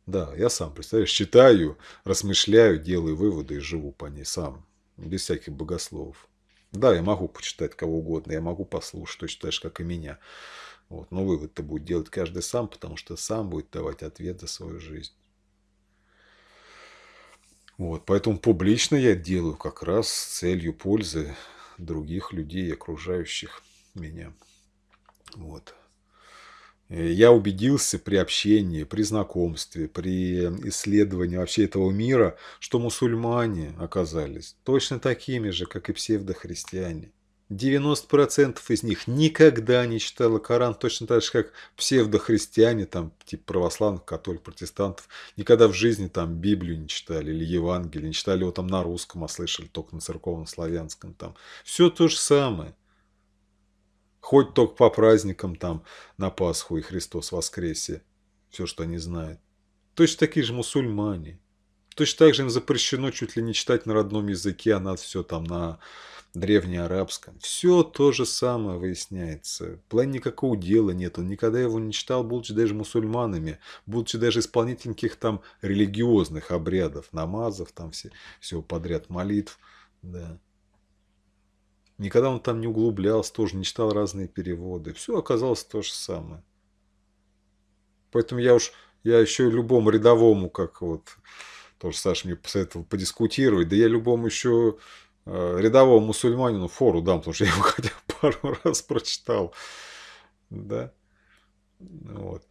Speaker 1: Да, я сам, представляешь, читаю, размышляю, делаю выводы и живу по ней сам, без всяких богословов. Да, я могу почитать кого угодно, я могу послушать, что читаешь, как и меня. Вот. Но вывод-то будет делать каждый сам, потому что сам будет давать ответ за свою жизнь. Вот. Поэтому публично я делаю как раз с целью пользы других людей, окружающих меня. Вот. Э, я убедился при общении, при знакомстве, при исследовании вообще этого мира, что мусульмане оказались точно такими же, как и псевдохристиане. 90% из них никогда не читало Коран, точно так же, как псевдохристиане, там, типа православных, католиков, протестантов, никогда в жизни там Библию не читали или Евангелие, не читали его там на русском, а слышали только на церковном славянском. Там. Все то же самое. Хоть только по праздникам там на Пасху и Христос воскресе. Все, что они знают. Точно такие же мусульмане. Точно так же им запрещено чуть ли не читать на родном языке, а надо все там на древнеарабском. Все то же самое выясняется. План никакого дела нет. Он никогда его не читал, будучи даже мусульманами, будучи даже исполнителем каких там религиозных обрядов, намазов, там все, все подряд, молитв. Да. Никогда он там не углублялся, тоже не читал разные переводы. Все оказалось то же самое. Поэтому я уж, я еще любому рядовому, как вот тоже Саша мне посоветовал подискутировать. Да я любому еще э, рядовому мусульманину фору дам, потому что я его хотя бы пару раз прочитал. Да. Вот.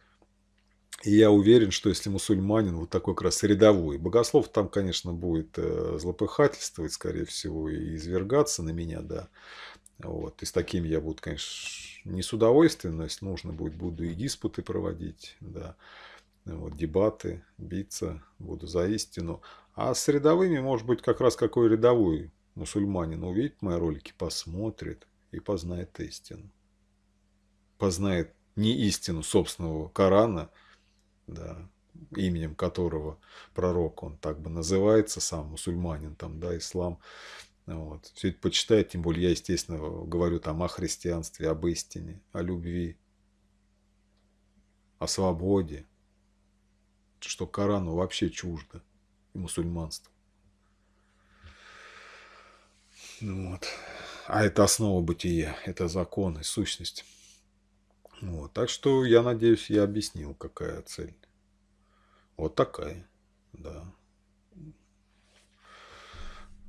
Speaker 1: И я уверен, что если мусульманин вот такой как раз рядовой, богослов там, конечно, будет э, злопыхательствовать, скорее всего, и извергаться на меня, да. Вот. И с таким я буду, конечно, не с удовольствием, но если нужно будет, буду и диспуты проводить, да вот, дебаты, биться, буду за истину. А с рядовыми, может быть, как раз какой рядовой мусульманин увидит мои ролики, посмотрит и познает истину. Познает не истину собственного Корана, да, именем которого пророк, он так бы называется, сам мусульманин, там, да, ислам. Вот. Все это почитает, тем более я, естественно, говорю там о христианстве, об истине, о любви, о свободе, что Корану вообще чуждо и мусульманство. Ну вот. А это основа бытия, это закон и сущность. Ну вот. Так что я надеюсь, я объяснил, какая цель. Вот такая, да.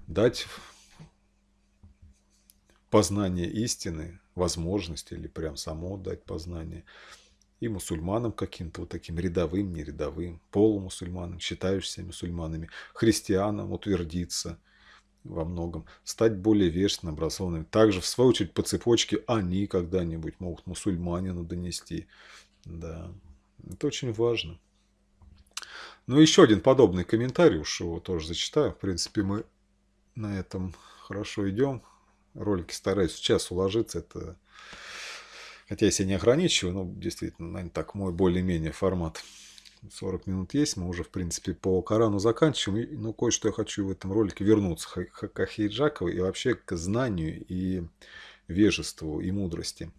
Speaker 1: Дать познание истины, возможность или прям само дать познание – и мусульманам каким-то, вот таким рядовым, нерядовым, полумусульманам, считающимся мусульманами, христианам утвердиться во многом, стать более вежливыми, образованными. Также, в свою очередь, по цепочке они когда-нибудь могут мусульманину донести. Да, это очень важно. Ну, еще один подобный комментарий, уж его тоже зачитаю. В принципе, мы на этом хорошо идем. Ролики стараюсь сейчас уложиться. Это Хотя я себя не ограничиваю, но ну, действительно, наверное, так мой более-менее формат. 40 минут есть, мы уже, в принципе, по Корану заканчиваем. Ну, кое-что я хочу в этом ролике вернуться к Ахейджакову и вообще к знанию и вежеству и мудрости.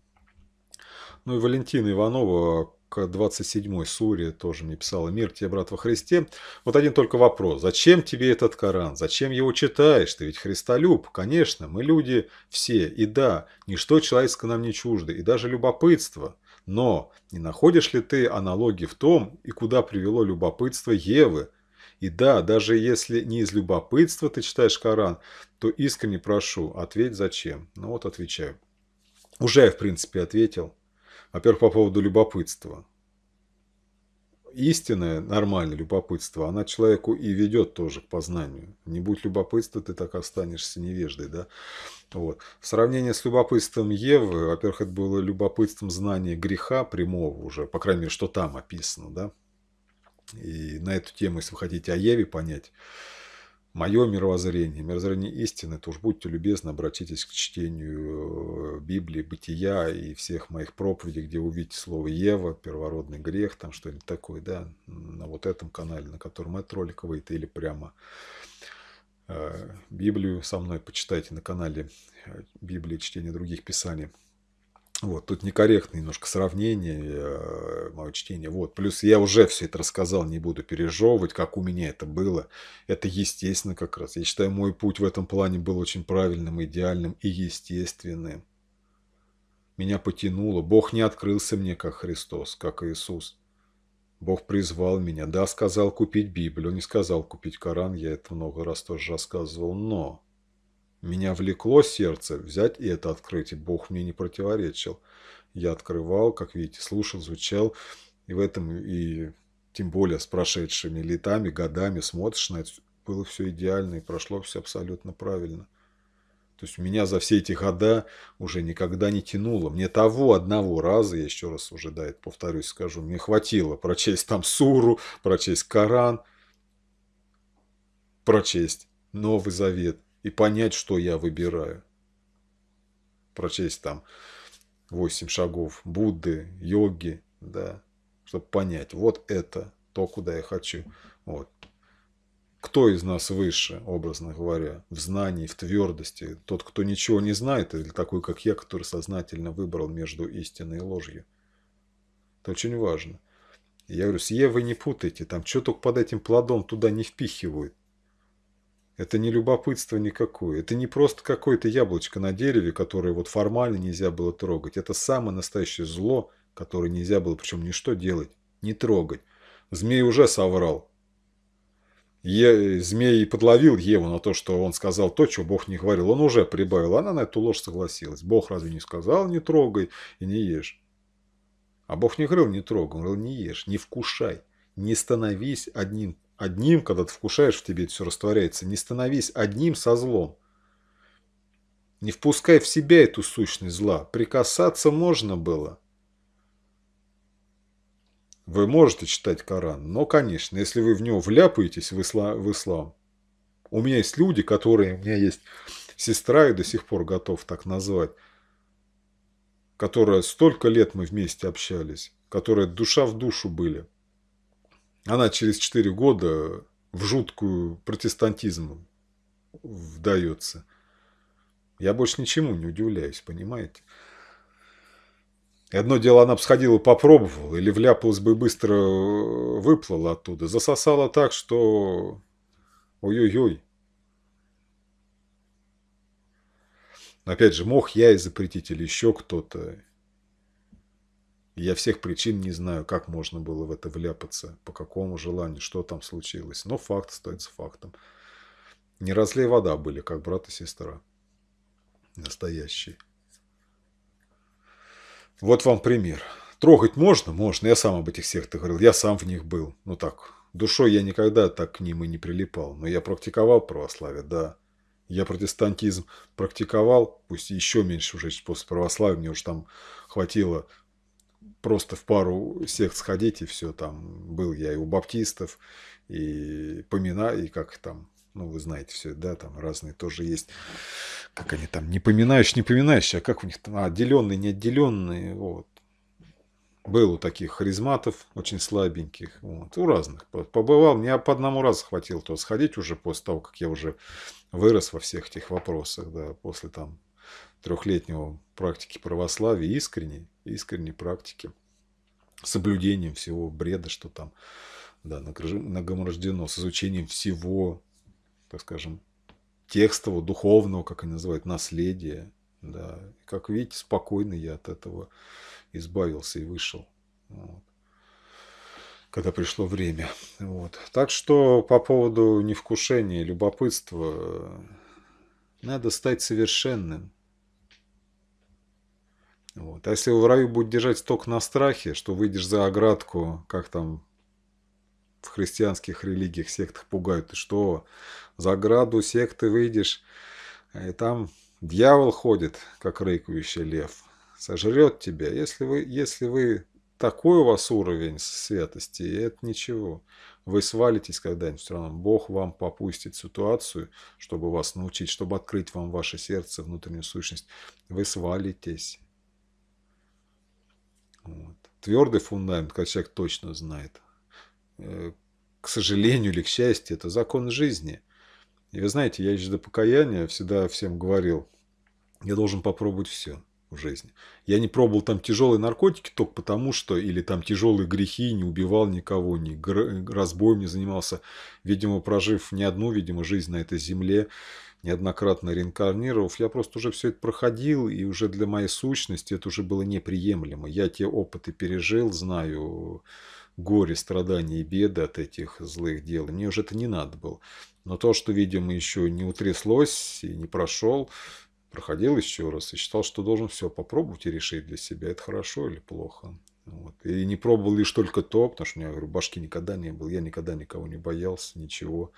Speaker 1: Ну и Валентина Иванова к 27-й суре тоже мне писала «Мир тебе, брат во Христе». Вот один только вопрос. Зачем тебе этот Коран? Зачем его читаешь? Ты ведь христолюб. Конечно, мы люди все. И да, ничто человеческое нам не чуждо. И даже любопытство. Но не находишь ли ты аналогии в том, и куда привело любопытство Евы? И да, даже если не из любопытства ты читаешь Коран, то искренне прошу, ответь зачем. Ну вот отвечаю. Уже я, в принципе, ответил. Во-первых, по поводу любопытства. Истинное, нормальное любопытство, она человеку и ведет тоже к познанию. Не будь любопытства, ты так останешься невеждой, да? Вот. Сравнение с любопытством Евы, во-первых, это было любопытством знания греха прямого уже, по крайней мере, что там описано, да? И на эту тему, если вы хотите о Еве понять, мое мировоззрение, мировоззрение истины, то уж будьте любезны, обратитесь к чтению э, Библии, Бытия и всех моих проповедей, где увидите слово Ева, первородный грех, там что-нибудь такое, да, на вот этом канале, на котором этот ролик выйдет, или прямо э, Библию со мной почитайте на канале э, Библии чтение других писаний. Вот, тут некорректное немножко сравнение, э, мое чтение. Вот. Плюс я уже все это рассказал, не буду пережевывать, как у меня это было. Это естественно как раз. Я считаю, мой путь в этом плане был очень правильным, идеальным и естественным. Меня потянуло. Бог не открылся мне, как Христос, как Иисус. Бог призвал меня. Да, сказал купить Библию, не сказал купить Коран, я это много раз тоже рассказывал, но... Меня влекло сердце взять и это открыть, и Бог мне не противоречил. Я открывал, как видите, слушал, звучал и в этом, и тем более с прошедшими летами, годами смотришь на это, было все идеально, и прошло все абсолютно правильно. То есть меня за все эти года уже никогда не тянуло. Мне того одного раза, я еще раз уже, да, это повторюсь, скажу, мне хватило прочесть там суру, прочесть Коран, прочесть Новый Завет и понять, что я выбираю. Прочесть там восемь шагов Будды, йоги, да, чтобы понять, вот это то, куда я хочу. Вот. Кто из нас выше, образно говоря, в знании, в твердости? Тот, кто ничего не знает, или такой, как я, который сознательно выбрал между истиной и ложью? Это очень важно. Я говорю, с Евой не путайте, там что только под этим плодом туда не впихивают. Это не любопытство никакое. Это не просто какое-то яблочко на дереве, которое вот формально нельзя было трогать. Это самое настоящее зло, которое нельзя было, причем ничто делать, не трогать. Змей уже соврал. Е... Змей подловил Еву на то, что он сказал то, чего Бог не говорил. Он уже прибавил. Она на эту ложь согласилась. Бог разве не сказал, не трогай и не ешь? А Бог не говорил, не трогай. Он говорил, не ешь, не вкушай. Не становись одним Одним, когда ты вкушаешь, в тебе это все растворяется. Не становись одним со злом. Не впускай в себя эту сущность зла. Прикасаться можно было. Вы можете читать Коран, но, конечно, если вы в него вляпаетесь, в, исла, в ислам. У меня есть люди, которые, у меня есть сестра, и до сих пор готов так назвать, которая столько лет мы вместе общались, которая душа в душу были – она через 4 года в жуткую протестантизм вдается. Я больше ничему не удивляюсь, понимаете? И одно дело, она бы сходила попробовала, или вляпалась бы и быстро э, выплыла оттуда. Засосала так, что... Ой-ой-ой. Опять же, мог я и запретить, или еще кто-то. Я всех причин не знаю, как можно было в это вляпаться, по какому желанию, что там случилось. Но факт остается фактом. Не разлей вода были, как брат и сестра. Настоящие. Вот вам пример. Трогать можно? Можно. Я сам об этих сектах говорил. Я сам в них был. Ну так, душой я никогда так к ним и не прилипал. Но я практиковал православие, да. Я протестантизм практиковал, пусть еще меньше уже после православия, мне уже там хватило просто в пару сект сходить, и все там. Был я и у баптистов, и помина, и как там, ну, вы знаете все, да, там разные тоже есть. Как они там, не поминаешь, не поминаешь, а как у них там, а, отделенные, не отделенные, вот. Был у таких харизматов, очень слабеньких, вот, у разных. Побывал, мне по одному разу хватило то сходить уже после того, как я уже вырос во всех этих вопросах, да, после там трехлетнего практики православия искренней искренней практики, соблюдением всего бреда, что там да, нагромождено, с изучением всего, так скажем, текстового, духовного, как они называют, наследия. Да. И, как видите, спокойно я от этого избавился и вышел. Вот когда пришло время. Вот. Так что по поводу невкушения, любопытства, э, надо стать совершенным. Вот. А если его в раю будет держать столько на страхе, что выйдешь за оградку, как там в христианских религиях, сектах пугают, ты что, за ограду секты выйдешь, а и там дьявол ходит, как рыкающий лев, сожрет тебя. Если вы, если вы такой у вас уровень святости, это ничего. Вы свалитесь когда-нибудь все равно. Бог вам попустит ситуацию, чтобы вас научить, чтобы открыть вам ваше сердце, внутреннюю сущность. Вы свалитесь. Вот. Твердый фундамент, когда человек точно знает. Э, к сожалению или к счастью, это закон жизни. И вы знаете, я еще до покаяния всегда всем говорил, я должен попробовать все в жизни. Я не пробовал там тяжелые наркотики только потому, что или там тяжелые грехи, не убивал никого, не разбоем не занимался. Видимо, прожив не одну, видимо, жизнь на этой земле, неоднократно реинкарнировав, я просто уже все это проходил, и уже для моей сущности это уже было неприемлемо. Я те опыты пережил, знаю горе, страдания и беды от этих злых дел. Мне уже это не надо было. Но то, что, видимо, еще не утряслось и не прошел, проходил еще раз и считал, что должен все попробовать и решить для себя, это хорошо или плохо. Вот. И не пробовал лишь только то, потому что у меня, говорю, башки никогда не было, я никогда никого не боялся, ничего.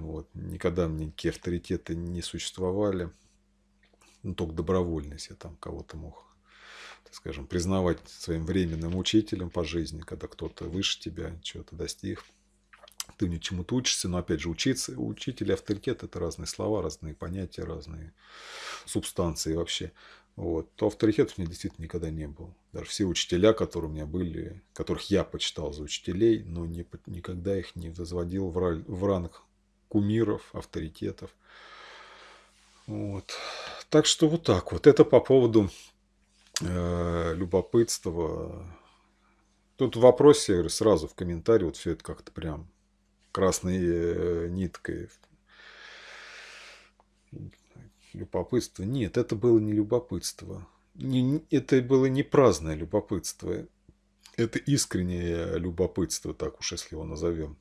Speaker 1: Вот. Никогда мне никакие авторитеты не существовали. Ну, только добровольность я там кого-то мог, так скажем, признавать своим временным учителем по жизни, когда кто-то выше тебя чего-то достиг. Ты ни чему-то учишься, но опять же, учиться, учитель и авторитет – это разные слова, разные понятия, разные субстанции вообще. Вот, то авторитетов у меня действительно никогда не было. Даже все учителя, которые у меня были, которых я почитал за учителей, но не, никогда их не возводил в, в ранг кумиров, авторитетов. Вот. Так что вот так вот. Это по поводу э, любопытства. Тут в вопросе сразу в комментарии вот все это как-то прям красной э, ниткой. Любопытство. Нет, это было не любопытство. Не, это было не праздное любопытство. Это искреннее любопытство, так уж если его назовем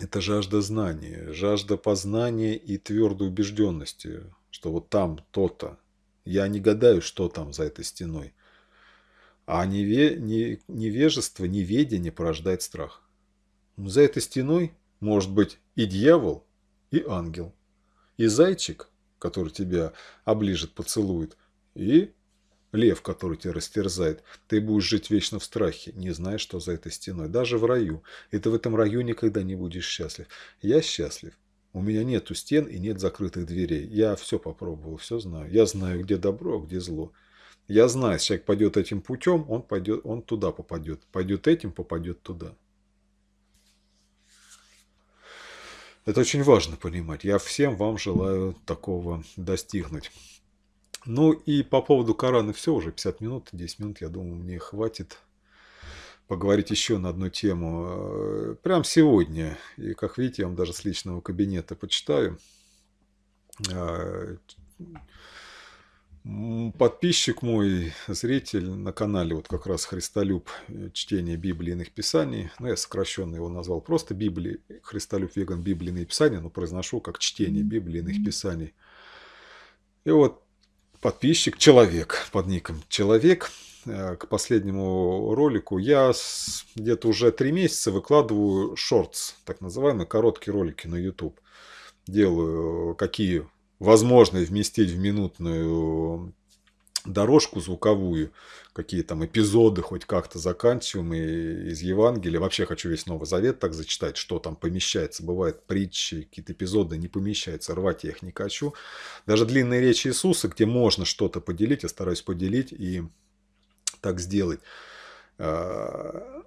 Speaker 1: это жажда знания, жажда познания и твердой убежденности, что вот там то-то. Я не гадаю, что там за этой стеной. А неве, не, невежество, неведение порождает страх. Ну, за этой стеной может быть и дьявол, и ангел, и зайчик, который тебя оближет, поцелует, и лев, который тебя растерзает. Ты будешь жить вечно в страхе, не зная, что за этой стеной. Даже в раю. И ты в этом раю никогда не будешь счастлив. Я счастлив. У меня нету стен и нет закрытых дверей. Я все попробовал, все знаю. Я знаю, где добро, а где зло. Я знаю, если человек пойдет этим путем, он, пойдет, он туда попадет. Пойдет этим, попадет туда. Это очень важно понимать. Я всем вам желаю такого достигнуть. Ну и по поводу Корана все уже, 50 минут, 10 минут, я думаю, мне хватит поговорить еще на одну тему. Э, прям сегодня, и как видите, я вам даже с личного кабинета почитаю. А, подписчик мой, зритель на канале, вот как раз Христолюб, э, чтение Библии иных писаний. Ну, я сокращенно его назвал просто Библии, Христолюб Веган Библии и иные писания, но произношу как чтение Библии иных писаний. И вот подписчик, человек под ником «Человек», э, к последнему ролику, я где-то уже три месяца выкладываю шортс, так называемые короткие ролики на YouTube. Делаю э, какие возможно вместить в минутную дорожку звуковую, какие там эпизоды хоть как-то заканчиваем и из Евангелия. Вообще хочу весь Новый Завет так зачитать, что там помещается. Бывают притчи, какие-то эпизоды не помещаются, рвать я их не хочу. Даже длинные речи Иисуса, где можно что-то поделить, я стараюсь поделить и так сделать. А,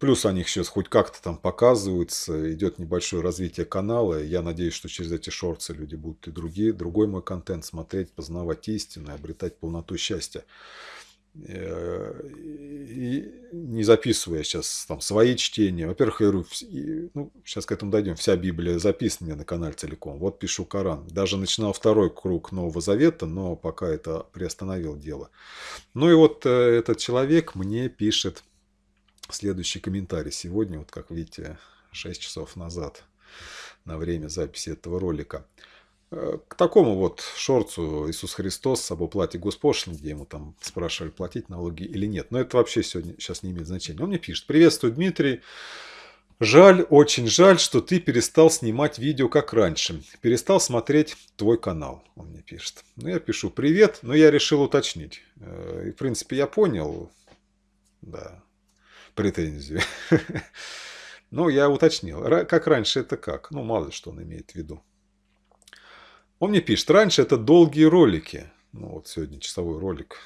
Speaker 1: Плюс о них сейчас хоть как-то там показываются, идет небольшое развитие канала. Я надеюсь, что через эти шорты люди будут и другие, другой мой контент смотреть, познавать истины, обретать полноту счастья. Э, и не записывая сейчас там свои чтения. Во-первых, я говорю, ну, сейчас к этому дойдем. Вся Библия записана мне на канале целиком. Вот пишу Коран. Даже начинал второй круг Нового Завета, но пока это приостановил дело. Ну и вот э, этот человек мне пишет следующий комментарий сегодня, вот как видите, 6 часов назад на время записи этого ролика. Э, к такому вот шорцу Иисус Христос об оплате госпошлины, где ему там спрашивали, платить налоги или нет. Но это вообще сегодня сейчас не имеет значения. Он мне пишет. Приветствую, Дмитрий. Жаль, очень жаль, что ты перестал снимать видео как раньше. Перестал смотреть твой канал, он мне пишет. Ну, я пишу привет, но я решил уточнить. Э, и, в принципе, я понял. Да, претензию. Но ну, я уточнил, как раньше это как? Ну, мало ли что он имеет в виду. Он мне пишет, раньше это долгие ролики. Ну, вот сегодня часовой ролик.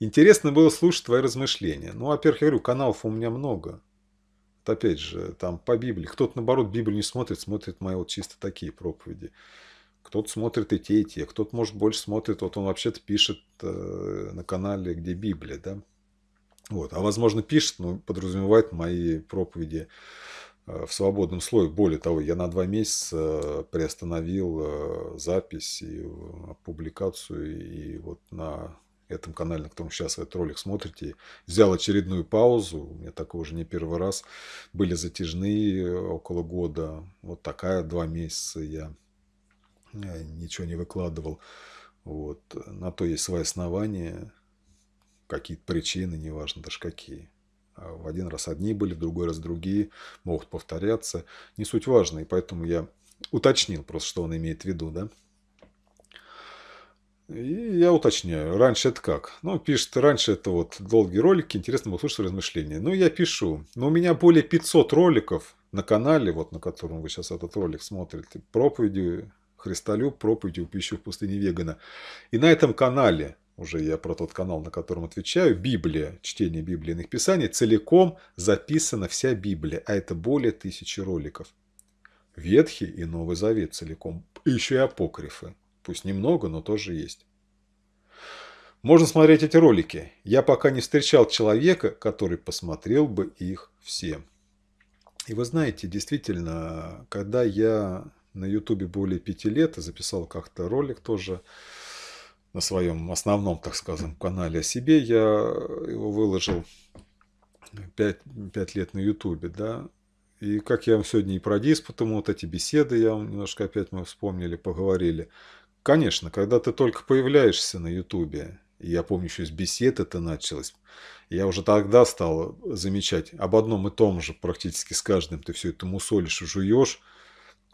Speaker 1: Интересно было слушать твои размышления. Ну, во-первых, я говорю, каналов у меня много. Вот опять же, там по Библии. Кто-то, наоборот, Библию не смотрит, смотрит мои вот чисто такие проповеди. Кто-то смотрит и те, и те. Кто-то, может, больше смотрит. Вот он вообще-то пишет э, на канале, где Библия, да. Вот. А возможно пишет, но подразумевает мои проповеди э, в свободном слое. Более того, я на два месяца приостановил э, запись и э, публикацию, и вот на этом канале, на котором сейчас этот ролик смотрите, взял очередную паузу, у меня такое уже не первый раз, были затяжные около года, вот такая два месяца я ничего не выкладывал, вот, на то есть свои основания, какие-то причины, неважно даже какие. А в один раз одни были, в другой раз другие, могут повторяться. Не суть важно, и поэтому я уточнил просто, что он имеет в виду, да. И я уточняю, раньше это как? Ну, пишет, раньше это вот долгие ролики, интересно было слушать размышления. Ну, я пишу, но у меня более 500 роликов на канале, вот на котором вы сейчас этот ролик смотрите, проповеди Христолюб, проповеди «Пищу в пустыне Вегана». И на этом канале уже я про тот канал, на котором отвечаю, Библия, чтение Библии иных писаний, целиком записана вся Библия, а это более тысячи роликов. Ветхий и Новый Завет целиком, и еще и апокрифы, пусть немного, но тоже есть. Можно смотреть эти ролики. Я пока не встречал человека, который посмотрел бы их все. И вы знаете, действительно, когда я на Ютубе более пяти лет записал как-то ролик тоже, на своем основном, так скажем, канале о себе. Я его выложил 5, 5 лет на Ютубе, да. И как я вам сегодня и про диспутом, вот эти беседы я вам немножко опять мы вспомнили, поговорили. Конечно, когда ты только появляешься на Ютубе, я помню, еще с бесед это началось. Я уже тогда стал замечать об одном и том же практически с каждым. Ты все это мусолишь и жуешь.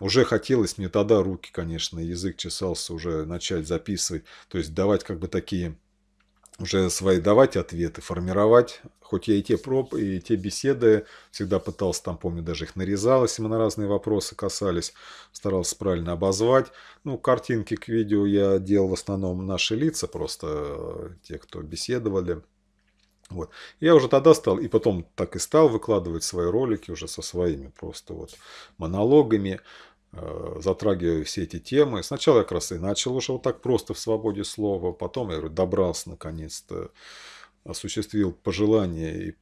Speaker 1: Уже хотелось мне тогда руки, конечно, язык чесался уже начать записывать, то есть давать как бы такие уже свои давать ответы, формировать. Хоть я и те проб, и те беседы всегда пытался, там, помню, даже их нарезал, если мы на разные вопросы касались, старался правильно обозвать. Ну, картинки к видео я делал в основном наши лица, просто э, те, кто беседовали. Вот. Я уже тогда стал, и потом так и стал выкладывать свои ролики уже со своими просто вот монологами. Э, затрагивая все эти темы. Сначала я как раз и начал уже вот так просто в свободе слова, потом я говорю, добрался наконец-то, осуществил пожелание и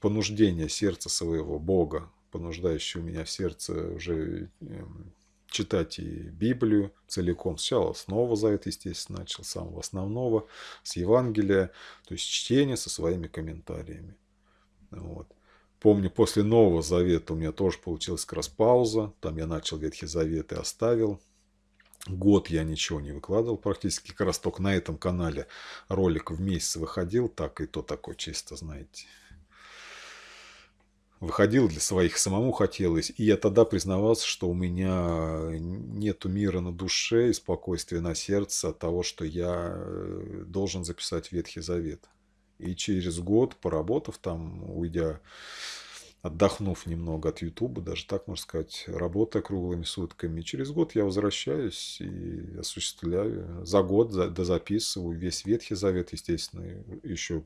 Speaker 1: понуждение сердца своего Бога, понуждающего меня в сердце уже эм, читать и Библию целиком. Сначала снова за это, естественно, начал, с самого основного, с Евангелия, то есть чтение со своими комментариями. Вот. Помню, после Нового Завета у меня тоже получилась как раз пауза. Там я начал Ветхий Завет и оставил. Год я ничего не выкладывал практически, как раз только на этом канале ролик в месяц выходил, так и то такое чисто, знаете. Выходил для своих, самому хотелось. И я тогда признавался, что у меня нету мира на душе и спокойствия на сердце от того, что я э, должен записать Ветхий Завет. И через год, поработав там, уйдя, отдохнув немного от Ютуба, даже так можно сказать, работа круглыми сутками, через год я возвращаюсь и осуществляю. За год за, дозаписываю весь Ветхий Завет, естественно, еще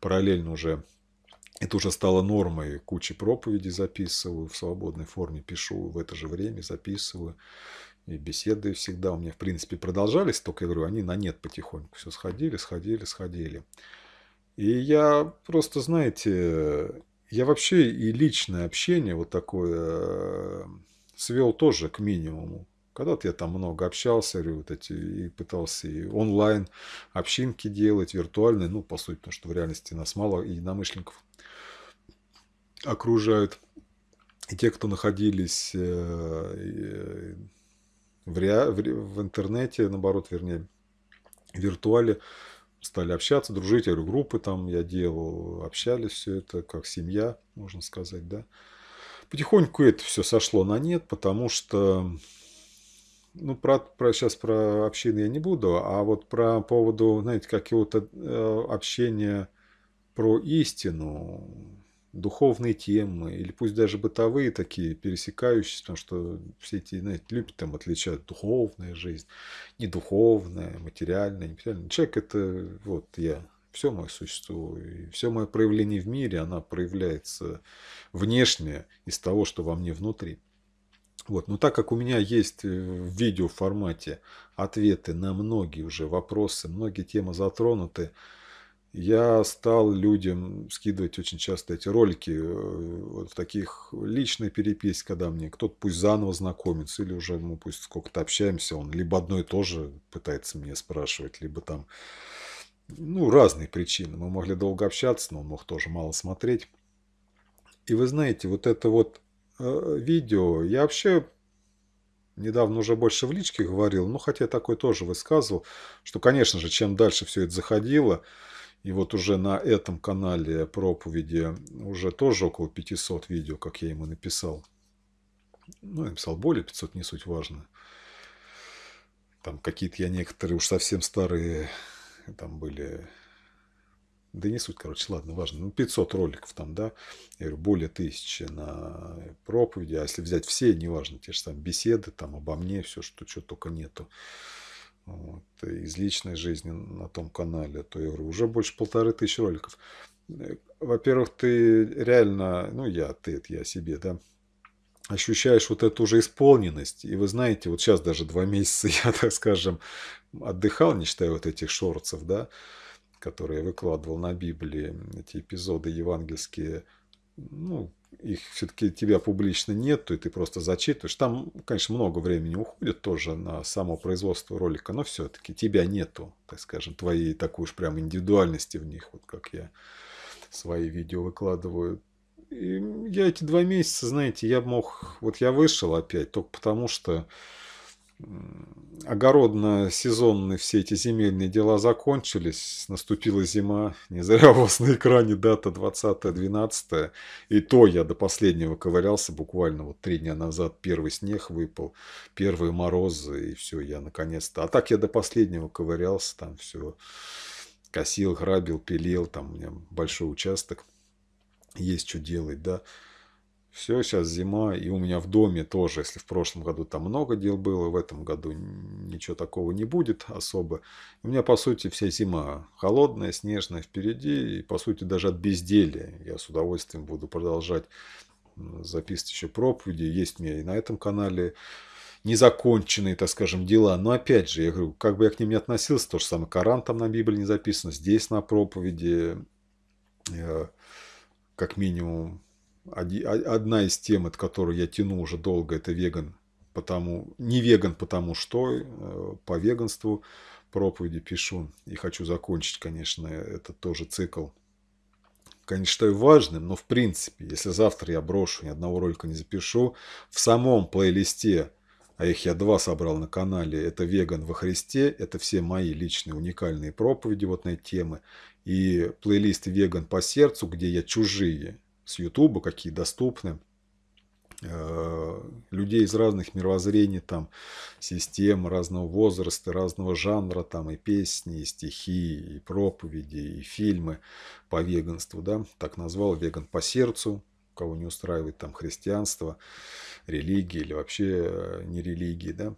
Speaker 1: параллельно уже это уже стало нормой. Кучи проповедей записываю, в свободной форме пишу, в это же время записываю. И беседы всегда у меня, в принципе, продолжались, только я говорю, они на нет потихоньку все сходили, сходили, сходили. И я просто, знаете, я вообще и личное общение вот такое эм, свел тоже к минимуму. Когда-то я там много общался, говорю, вот эти, и пытался и онлайн общинки делать, виртуальные, ну, по сути, потому что в реальности нас мало единомышленников окружают. И те, кто находились э, в, ре... в интернете, наоборот, вернее, в виртуале, стали общаться, дружить, я говорю, группы там я делал, общались все это, как семья, можно сказать, да. Потихоньку это все сошло на нет, потому что, ну, про, про сейчас про общины я не буду, а вот про поводу, знаете, какого-то э, общения про истину, духовные темы, или пусть даже бытовые такие, пересекающиеся, потому что все эти, знаете, любят там отличать духовная жизнь, недуховная, материальная, нематериальная. Человек – это вот я, все мое существо, и все мое проявление в мире, она проявляется внешне из того, что во мне внутри. Вот. Но так как у меня есть э, в видеоформате ответы на многие уже вопросы, многие темы затронуты, я стал людям скидывать очень часто эти ролики э, вот таких личной переписке, когда мне кто-то пусть заново знакомится, или уже мы пусть сколько-то общаемся, он либо одно и то же пытается мне спрашивать, либо там, ну, разные причины. Мы могли долго общаться, но он мог тоже мало смотреть. И вы знаете, вот это вот э, видео, я вообще недавно уже больше в личке говорил, но хотя такой тоже высказывал, что, конечно же, чем дальше все это заходило, и вот уже на этом канале проповеди уже тоже около 500 видео, как я ему написал. Ну, я написал более 500, не суть важно. Там какие-то я некоторые уж совсем старые там были. Да не суть, короче, ладно, важно. Ну, 500 роликов там, да. Я говорю, более тысячи на проповеди. А если взять все, неважно, те же там беседы, там обо мне, все, что, что только нету вот, из личной жизни на том канале, то я говорю, уже больше полторы тысячи роликов. Во-первых, ты реально, ну я, ты, это я себе, да, ощущаешь вот эту уже исполненность. И вы знаете, вот сейчас даже два месяца я, так скажем, отдыхал, не считая вот этих шорцев, да, которые я выкладывал на Библии, эти эпизоды евангельские, ну, их все-таки тебя публично нет, и ты просто зачитываешь. Там, конечно, много времени уходит тоже на само производство ролика, но все-таки тебя нету, так скажем, твоей такой уж прям индивидуальности в них, вот как я свои видео выкладываю. И я эти два месяца, знаете, я мог... Вот я вышел опять только потому, что огородно-сезонные все эти земельные дела закончились, наступила зима, не зря у вас на экране дата 20-12, и то я до последнего ковырялся, буквально вот три дня назад первый снег выпал, первые морозы, и все, я наконец-то, а так я до последнего ковырялся, там все косил, грабил, пилил, там у меня большой участок, есть что делать, да, все, сейчас зима, и у меня в доме тоже, если в прошлом году там много дел было, в этом году ничего такого не будет особо. У меня, по сути, вся зима холодная, снежная впереди, и, по сути, даже от безделия я с удовольствием буду продолжать записывать еще проповеди. Есть у меня и на этом канале незаконченные, так скажем, дела. Но опять же, я говорю, как бы я к ним не относился, то же самое Коран там на Библии не записано, здесь на проповеди, э, как минимум одна из тем, от которой я тяну уже долго, это веган. Потому, не веган, потому что э, по веганству проповеди пишу. И хочу закончить, конечно, этот тоже цикл. Конечно, считаю важным, но в принципе, если завтра я брошу, ни одного ролика не запишу, в самом плейлисте, а их я два собрал на канале, это «Веган во Христе», это все мои личные уникальные проповеди вот на эти темы, и плейлист «Веган по сердцу», где я чужие с Ютуба, какие доступны э, людей из разных мировоззрений, там, систем разного возраста, разного жанра, там, и песни, и стихи, и проповеди, и фильмы по веганству, да, так назвал «Веган по сердцу», кого не устраивает там христианство, религии или вообще э, не религии, да.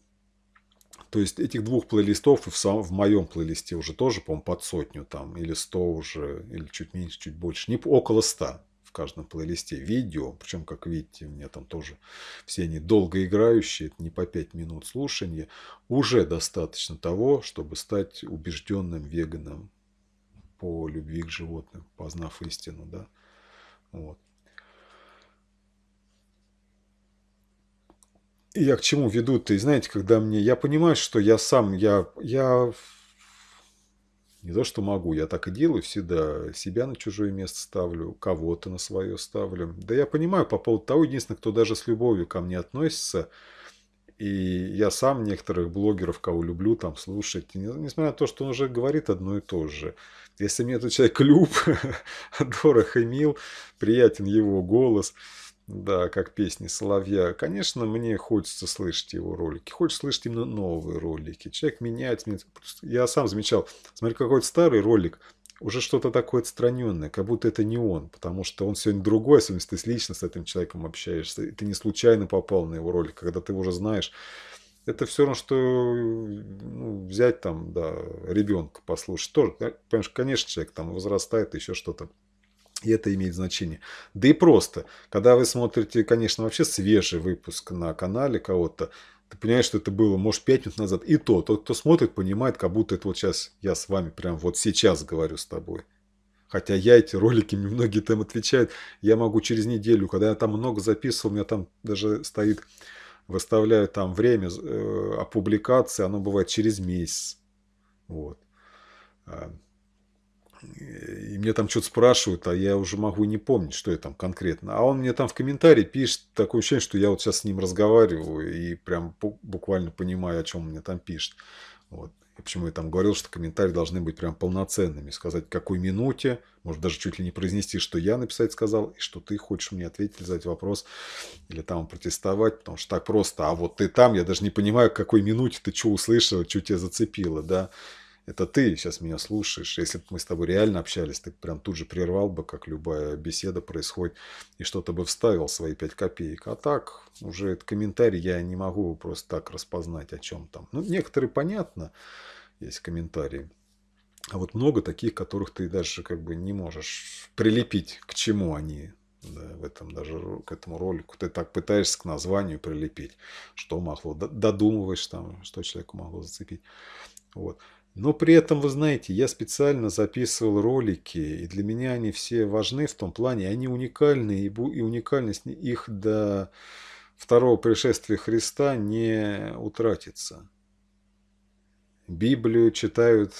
Speaker 1: То есть этих двух плейлистов в, самом, в моем плейлисте уже тоже, по-моему, под сотню там, или сто уже, или чуть меньше, чуть больше, не около ста, каждом плейлисте видео. Причем, как видите, у меня там тоже все они долго играющие, это не по 5 минут слушания. Уже достаточно того, чтобы стать убежденным веганом по любви к животным, познав истину. Да? Вот. И я к чему веду-то? знаете, когда мне... Я понимаю, что я сам... Я, я не то, что могу, я так и делаю всегда. Себя на чужое место ставлю, кого-то на свое ставлю. Да я понимаю по поводу того, единственное, кто даже с любовью ко мне относится, и я сам некоторых блогеров, кого люблю, там слушать, несмотря на то, что он уже говорит одно и то же. Если мне этот человек люб, дорог и мил, приятен его голос – да, как песни Соловья. Конечно, мне хочется слышать его ролики. Хочется слышать именно новые ролики. Человек меняется. Меня... Я сам замечал, смотри, какой-то старый ролик, уже что-то такое отстраненное, как будто это не он, потому что он сегодня другой, особенно если ты лично с этим человеком общаешься, и ты не случайно попал на его ролик, когда ты его уже знаешь. Это все равно, что ну, взять там, да, ребенка послушать. Тоже, понимаешь, конечно, человек там возрастает, еще что-то. И это имеет значение. Да и просто, когда вы смотрите, конечно, вообще свежий выпуск на канале кого-то, ты понимаешь, что это было, может, 5 минут назад. И то, тот, кто смотрит, понимает, как будто это вот сейчас я с вами прям вот сейчас говорю с тобой. Хотя я эти ролики, мне многие там отвечают, я могу через неделю, когда я там много записывал, у меня там даже стоит, выставляю там время э, о оно бывает через месяц. Вот. А, и мне там что-то спрашивают, а я уже могу не помнить, что я там конкретно. А он мне там в комментарии пишет, такое ощущение, что я вот сейчас с ним разговариваю и прям буквально понимаю, о чем он мне там пишет. Вот. И почему я там говорил, что комментарии должны быть прям полноценными. Сказать, в какой минуте, может даже чуть ли не произнести, что я написать сказал, и что ты хочешь мне ответить, задать вопрос, или там протестовать, потому что так просто. А вот ты там, я даже не понимаю, к какой минуте ты что услышал, что тебя зацепило, да это ты сейчас меня слушаешь. Если бы мы с тобой реально общались, ты прям тут же прервал бы, как любая беседа происходит, и что-то бы вставил свои пять копеек. А так, уже этот комментарий я не могу просто так распознать, о чем там. Ну, некоторые понятно, есть комментарии. А вот много таких, которых ты даже как бы не можешь прилепить, к чему они да, в этом даже к этому ролику. Ты так пытаешься к названию прилепить, что могло, додумываешь там, что человеку могло зацепить. Вот. Но при этом, вы знаете, я специально записывал ролики, и для меня они все важны в том плане, они уникальны, и, уникальность их до второго пришествия Христа не утратится. Библию читают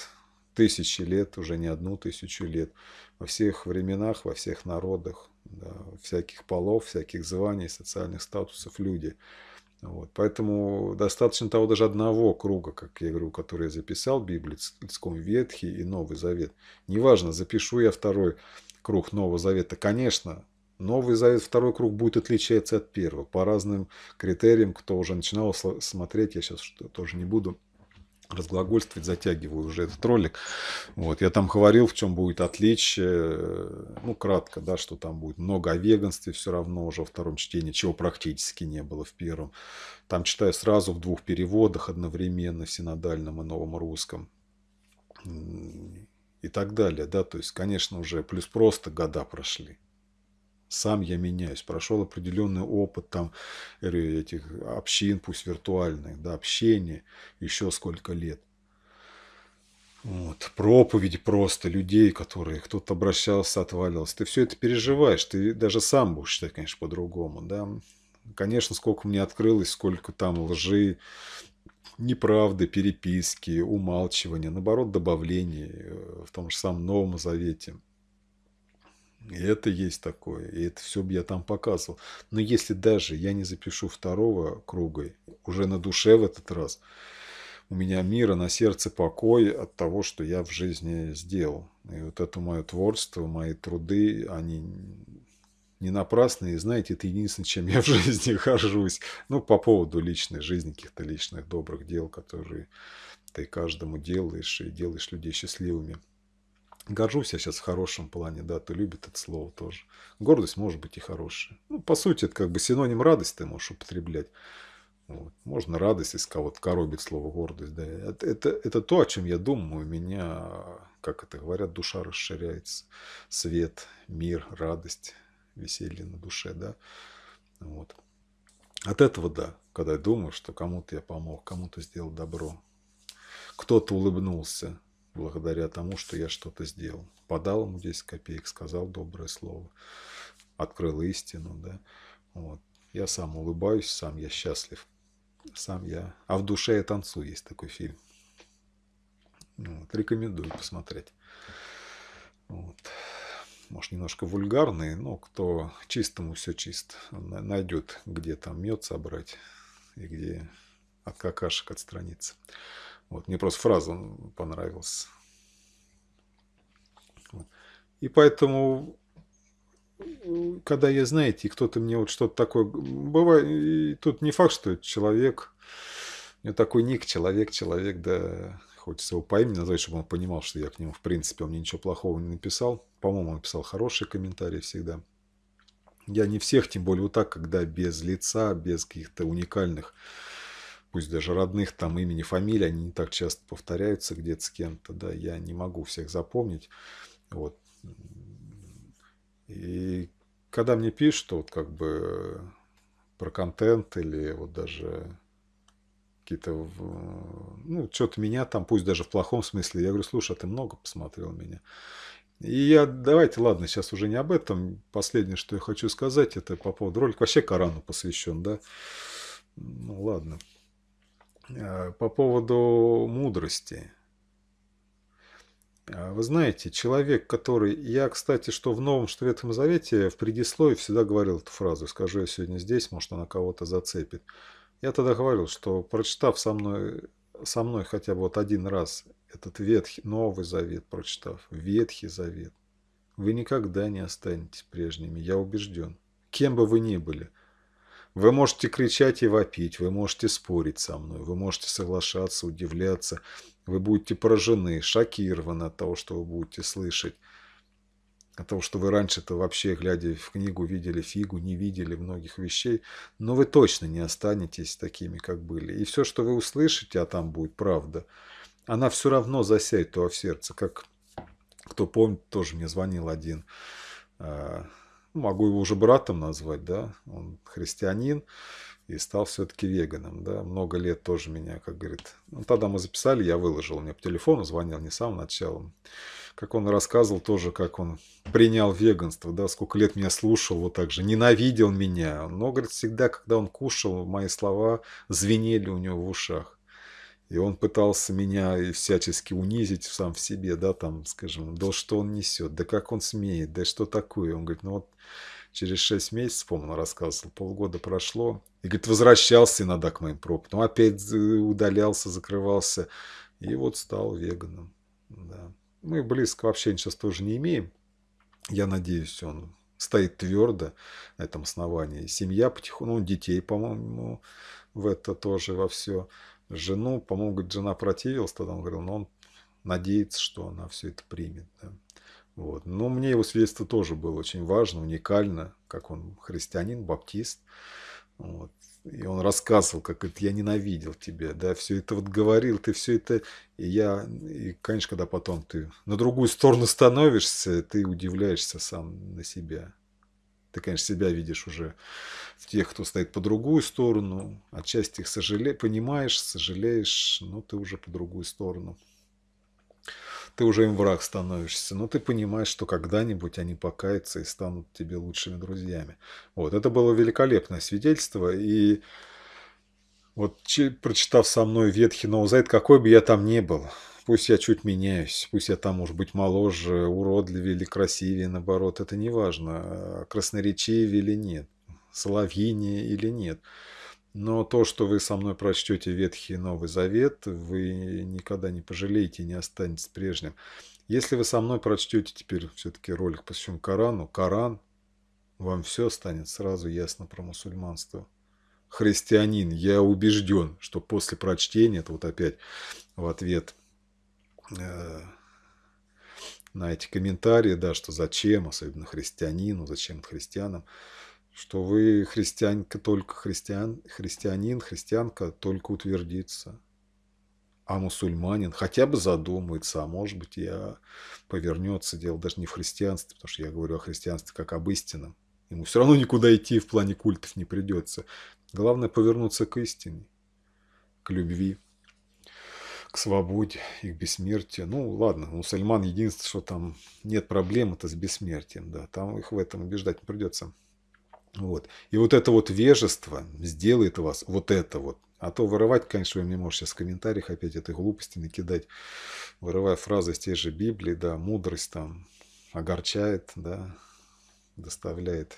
Speaker 1: тысячи лет, уже не одну тысячу лет, во всех временах, во всех народах, да, всяких полов, всяких званий, социальных статусов люди – вот, поэтому достаточно того даже одного круга, как я говорю, который я записал, Библии, целиком Ветхий и Новый Завет. Неважно, запишу я второй круг Нового Завета. Конечно, Новый Завет, второй круг будет отличаться от первого. По разным критериям, кто уже начинал смотреть, я сейчас тоже не буду разглагольствовать затягиваю уже этот ролик. Вот, я там говорил, в чем будет отличие, ну, кратко, да, что там будет много о веганстве все равно уже во втором чтении, чего практически не было в первом. Там читаю сразу в двух переводах одновременно, в синодальном и новом русском и так далее, да, то есть, конечно, уже плюс просто года прошли. Сам я меняюсь, прошел определенный опыт там этих общин, пусть виртуальных, да, общения, еще сколько лет. Вот, проповеди просто людей, которые кто-то обращался, отвалился. Ты все это переживаешь, ты даже сам будешь считать, конечно, по-другому, да. Конечно, сколько мне открылось, сколько там лжи, неправды, переписки, умалчивания, наоборот, добавлений э, в том же самом Новом Завете – и это есть такое. И это все бы я там показывал. Но если даже я не запишу второго круга, уже на душе в этот раз, у меня мира на сердце покой от того, что я в жизни сделал. И вот это мое творчество, мои труды, они не напрасные. И знаете, это единственное, чем я в жизни хожусь. Ну, по поводу личной жизни, каких-то личных добрых дел, которые ты каждому делаешь и делаешь людей счастливыми. Горжусь я сейчас в хорошем плане, да, ты любит это слово тоже. Гордость может быть и хорошая. Ну, по сути, это как бы синоним радости, ты можешь употреблять. Вот. Можно радость, из кого-то коробить слово гордость. Да. Это, это, это то, о чем я думаю. У меня, как это говорят, душа расширяется. Свет, мир, радость, веселье на душе. Да? Вот. От этого, да, когда я думаю, что кому-то я помог, кому-то сделал добро, кто-то улыбнулся, благодаря тому, что я что-то сделал. Подал ему 10 копеек, сказал доброе слово, открыл истину, да. Вот. Я сам улыбаюсь, сам я счастлив, сам я... А в душе я танцую, есть такой фильм. Вот. Рекомендую посмотреть. Вот. Может, немножко вульгарный, но кто чистому все чист, найдет, где там мед собрать и где от а какашек отстраниться. Вот, мне просто фраза понравилась. И поэтому, когда я, знаете, кто-то мне вот что-то такое... Бывает, и тут не факт, что это человек. У меня такой ник «Человек, человек», да, хочется его по имени назвать, чтобы он понимал, что я к нему, в принципе, он мне ничего плохого не написал. По-моему, он написал хорошие комментарии всегда. Я не всех, тем более вот так, когда без лица, без каких-то уникальных пусть даже родных, там имени, фамилии, они не так часто повторяются где-то с кем-то, да, я не могу всех запомнить, вот. И когда мне пишут, что вот как бы про контент или вот даже какие-то, ну, что-то меня там, пусть даже в плохом смысле, я говорю, слушай, а ты много посмотрел меня? И я, давайте, ладно, сейчас уже не об этом. Последнее, что я хочу сказать, это по поводу ролика. Вообще Корану посвящен, да? Ну, ладно, Э, по поводу мудрости. Э, вы знаете, человек, который... Я, кстати, что в Новом, что в Ветхом Завете в предисловии всегда говорил эту фразу. Скажу я сегодня здесь, может, она кого-то зацепит. Я тогда говорил, что прочитав со мной, со мной хотя бы вот один раз этот Ветхий, Новый Завет прочитав, Ветхий Завет, вы никогда не останетесь прежними, я убежден. Кем бы вы ни были – вы можете кричать и вопить, вы можете спорить со мной, вы можете соглашаться, удивляться. Вы будете поражены, шокированы от того, что вы будете слышать. От того, что вы раньше-то вообще, глядя в книгу, видели фигу, не видели многих вещей. Но вы точно не останетесь такими, как были. И все, что вы услышите, а там будет правда, она все равно засядет у вас в сердце. Как, кто помнит, тоже мне звонил один а, ну, могу его уже братом назвать, да, он христианин и стал все-таки веганом, да, много лет тоже меня, как говорит, ну, тогда мы записали, я выложил, мне по телефону звонил не сам началом, как он рассказывал тоже, как он принял веганство, да, сколько лет меня слушал, вот так же, ненавидел меня, но, говорит, всегда, когда он кушал, мои слова звенели у него в ушах, и он пытался меня всячески унизить сам в себе, да, там, скажем, да что он несет, да как он смеет, да что такое. Он говорит, ну вот через 6 месяцев, помню, рассказывал, полгода прошло. И, говорит, возвращался иногда к моим пропам, опять удалялся, закрывался. И вот стал веганом, да. Мы близко вообще сейчас тоже не имеем. Я надеюсь, он стоит твердо на этом основании. Семья потихоньку, ну, детей, по-моему, в это тоже во все жену, по-моему, жена противилась, тогда он говорил, но ну, он надеется, что она все это примет. Да. Вот. Но мне его свидетельство тоже было очень важно, уникально, как он христианин, баптист. Вот. И он рассказывал, как это я ненавидел тебя, да, все это вот говорил, ты все это, и я, и, конечно, когда потом ты на другую сторону становишься, ты удивляешься сам на себя. Ты, конечно, себя видишь уже в тех, кто стоит по другую сторону. Отчасти их сожале... понимаешь, сожалеешь, но ты уже по другую сторону. Ты уже им враг становишься, но ты понимаешь, что когда-нибудь они покаятся и станут тебе лучшими друзьями. Вот, это было великолепное свидетельство, и вот прочитав со мной Ветхий Новый Завет, какой бы я там ни был, Пусть я чуть меняюсь, пусть я там, может быть, моложе, уродливее или красивее, наоборот, это не важно, а красноречивее или нет, соловьинее или нет. Но то, что вы со мной прочтете Ветхий и Новый Завет, вы никогда не пожалеете и не останетесь прежним. Если вы со мной прочтете теперь все-таки ролик посвящен Корану, Коран, вам все станет сразу ясно про мусульманство. Христианин, я убежден, что после прочтения, это вот опять в ответ – Э, на эти комментарии, да, что зачем, особенно христианину, зачем христианам, что вы христианка только христиан, христианин, христианка только утвердится, а мусульманин хотя бы задумается, а может быть я повернется, дело даже не в христианстве, потому что я говорю о христианстве как об истинном, ему все равно никуда идти в плане культов не придется, главное повернуться к истине, к любви, к свободе и к бессмертию. Ну, ладно, у мусульман единственное, что там нет проблем, это с бессмертием, да, там их в этом убеждать не придется. Вот. И вот это вот вежество сделает вас вот это вот. А то вырывать, конечно, вы мне можете сейчас в комментариях опять этой глупости накидать, вырывая фразы из той же Библии, да, мудрость там огорчает, да, доставляет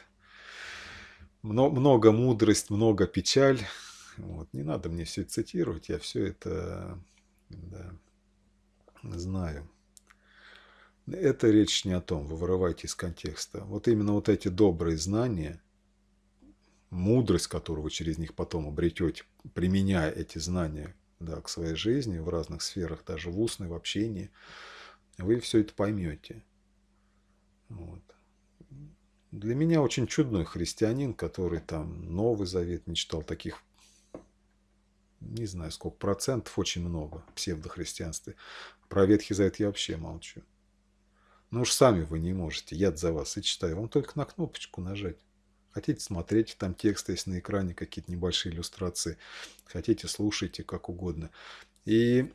Speaker 1: много мудрость, много печаль. Вот. Не надо мне все цитировать, я все это да. Знаю. Это речь не о том, вы вырываете из контекста. Вот именно вот эти добрые знания, мудрость которую вы через них потом обретете, применяя эти знания да, к своей жизни в разных сферах, даже в устной, в общении, вы все это поймете. Вот. Для меня очень чудной христианин, который там Новый Завет не читал, таких не знаю сколько процентов, очень много псевдохристианства. Про Ветхий Завет я вообще молчу. Ну уж сами вы не можете, я за вас и читаю. Вам только на кнопочку нажать. Хотите, смотреть, там текст есть на экране, какие-то небольшие иллюстрации. Хотите, слушайте, как угодно. И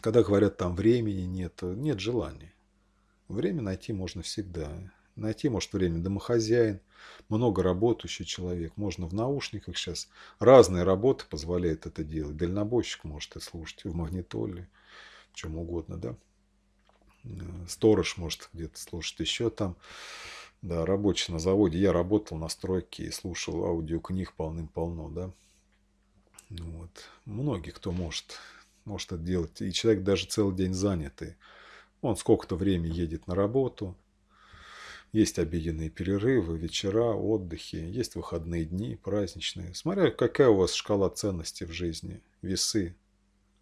Speaker 1: когда говорят, там времени нет, нет желания. Время найти можно всегда. Найти, может, время домохозяин, много работающий человек. Можно в наушниках сейчас. Разные работы позволяют это делать. Дальнобойщик может это слушать в магнитоле, в чем угодно, да. Э, сторож может где-то слушать еще там. Да, рабочий на заводе. Я работал на стройке и слушал аудиокниг полным-полно, да. Вот. Многие, кто может, может это делать. И человек даже целый день занятый. Он сколько-то времени едет на работу, есть обеденные перерывы, вечера, отдыхи, есть выходные дни, праздничные. Смотря какая у вас шкала ценностей в жизни, весы.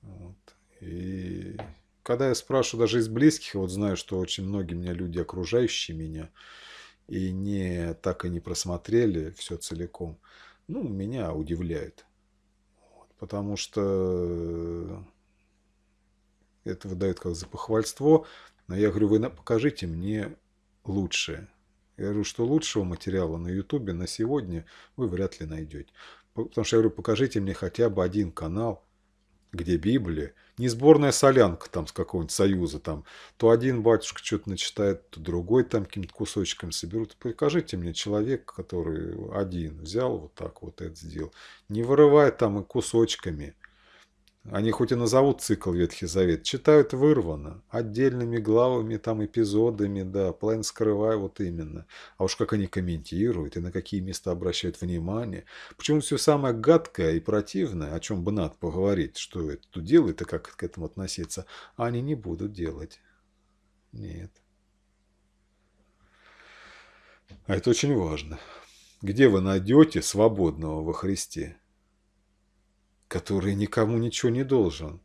Speaker 1: Вот. И когда я спрашиваю даже из близких, вот знаю, что очень многие меня люди, окружающие меня, и не так и не просмотрели все целиком, ну, меня удивляет, Вот, потому что это выдают как за похвальство, но я говорю, вы покажите мне лучше, Я говорю, что лучшего материала на Ютубе на сегодня вы вряд ли найдете. Потому что я говорю, покажите мне хотя бы один канал, где Библия, не сборная солянка там с какого-нибудь союза, там, то один батюшка что-то начитает, то другой там каким-то кусочками соберут. Покажите мне человека, который один взял вот так вот это сделал, не вырывая там и кусочками, они хоть и назовут цикл Ветхий Завет, читают вырвано, отдельными главами, там эпизодами, да, план скрывая вот именно. А уж как они комментируют и на какие места обращают внимание. Почему все самое гадкое и противное, о чем бы надо поговорить, что это тут делает и как к этому относиться, они не будут делать. Нет. А это очень важно. Где вы найдете свободного во Христе? который никому ничего не должен.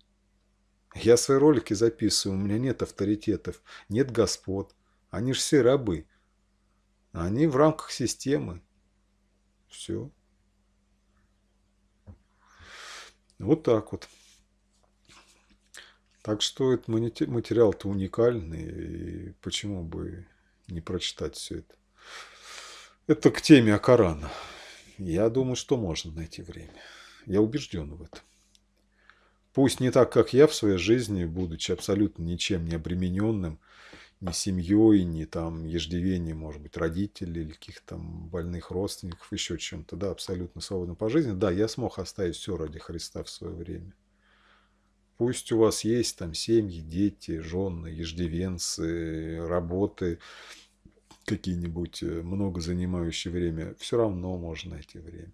Speaker 1: Я свои ролики записываю, у меня нет авторитетов, нет господ. Они же все рабы. Они в рамках системы. Все. Вот так вот. Так что этот материал-то уникальный, и почему бы не прочитать все это. Это к теме Акарана. Я думаю, что можно найти время. Я убежден в этом. Пусть не так, как я в своей жизни, будучи абсолютно ничем не обремененным, ни семьей, ни там еждивением, может быть, родителей или каких-то там больных родственников, еще чем-то, да, абсолютно свободно по жизни. Да, я смог оставить все ради Христа в свое время. Пусть у вас есть там семьи, дети, жены, еждивенцы, работы, какие-нибудь э, много занимающие время, все равно можно найти время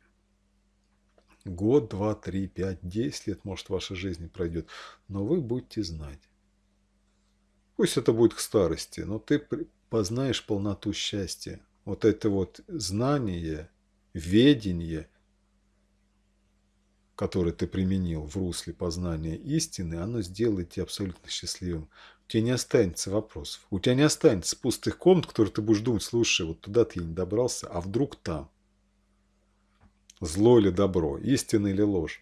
Speaker 1: год, два, три, пять, десять лет, может, вашей жизни пройдет, но вы будете знать. Пусть это будет к старости, но ты познаешь полноту счастья. Вот это вот знание, ведение, которое ты применил в русле познания истины, оно сделает тебя абсолютно счастливым. У тебя не останется вопросов. У тебя не останется пустых комнат, которые ты будешь думать, слушай, вот туда ты не добрался, а вдруг там. Зло или добро, истина или ложь.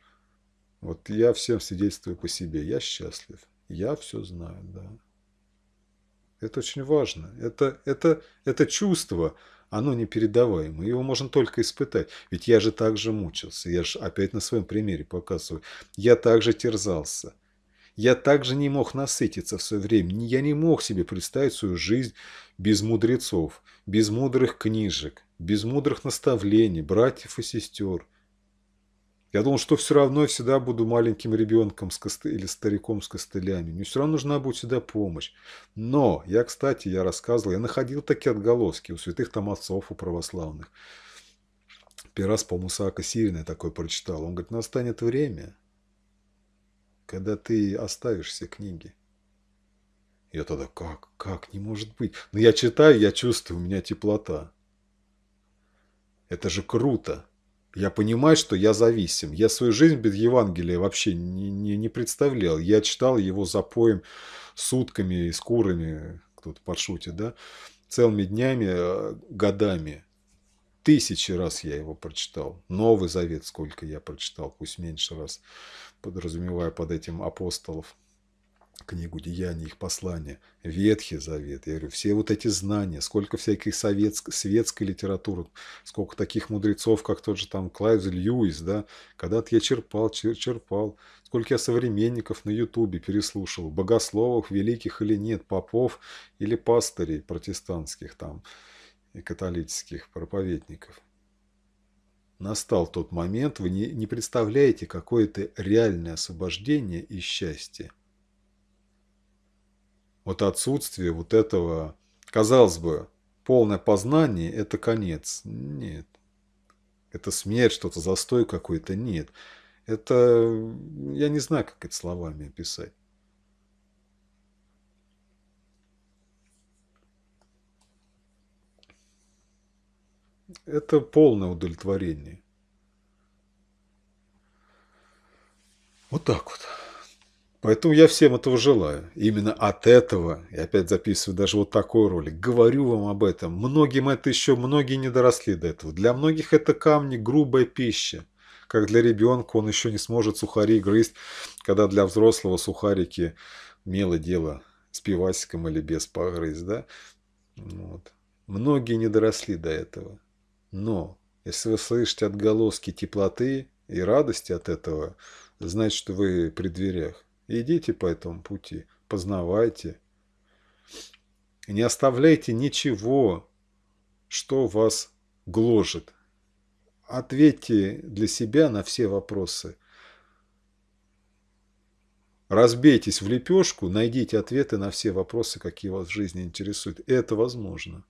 Speaker 1: Вот я всем свидетельствую по себе. Я счастлив. Я все знаю, да. Это очень важно. Это, это, это чувство, оно непередаваемое. Его можно только испытать. Ведь я же так же мучился. Я же опять на своем примере показываю. Я также терзался. Я также не мог насытиться в свое время. Я не мог себе представить свою жизнь без мудрецов, без мудрых книжек, без мудрых наставлений, братьев и сестер. Я думал, что все равно я всегда буду маленьким ребенком с косты... или стариком с костылями. Мне все равно нужна будет всегда помощь. Но я, кстати, я рассказывал, я находил такие отголоски у святых там отцов, у православных. Первый раз, по-моему, Саака Сирина такой прочитал. Он говорит, настанет время, когда ты оставишь все книги. Я тогда, как, как, не может быть. Но я читаю, я чувствую, у меня теплота. Это же круто. Я понимаю, что я зависим. Я свою жизнь без Евангелия вообще не, не, не представлял. Я читал его запоем сутками и с курами, кто-то подшутит, да, целыми днями, э, годами. Тысячи раз я его прочитал. Новый Завет сколько я прочитал, пусть меньше раз, подразумевая под этим апостолов книгу «Деяния, их послания», Ветхий Завет. Я говорю, все вот эти знания, сколько всякой советск, светской литературы, сколько таких мудрецов, как тот же там Клайв Льюис, да, когда-то я черпал, чер, черпал, сколько я современников на Ютубе переслушал, богословов великих или нет, попов или пастырей протестантских там и католических проповедников. Настал тот момент, вы не, не представляете, какое это реальное освобождение и счастье – вот отсутствие вот этого, казалось бы, полное познание – это конец. Нет. Это смерть, что-то застой какой-то. Нет. Это, я не знаю, как это словами описать. Это полное удовлетворение. Вот так вот. Поэтому я всем этого желаю. Именно от этого, и опять записываю даже вот такой ролик, говорю вам об этом. Многим это еще, многие не доросли до этого. Для многих это камни, грубая пища. Как для ребенка он еще не сможет сухари грызть, когда для взрослого сухарики мило дело с пивасиком или без погрызть, да? Вот. Многие не доросли до этого. Но если вы слышите отголоски теплоты и радости от этого, значит, вы при дверях. Идите по этому пути, познавайте. Не оставляйте ничего, что вас гложет. Ответьте для себя на все вопросы. Разбейтесь в лепешку, найдите ответы на все вопросы, какие вас в жизни интересуют. Это возможно.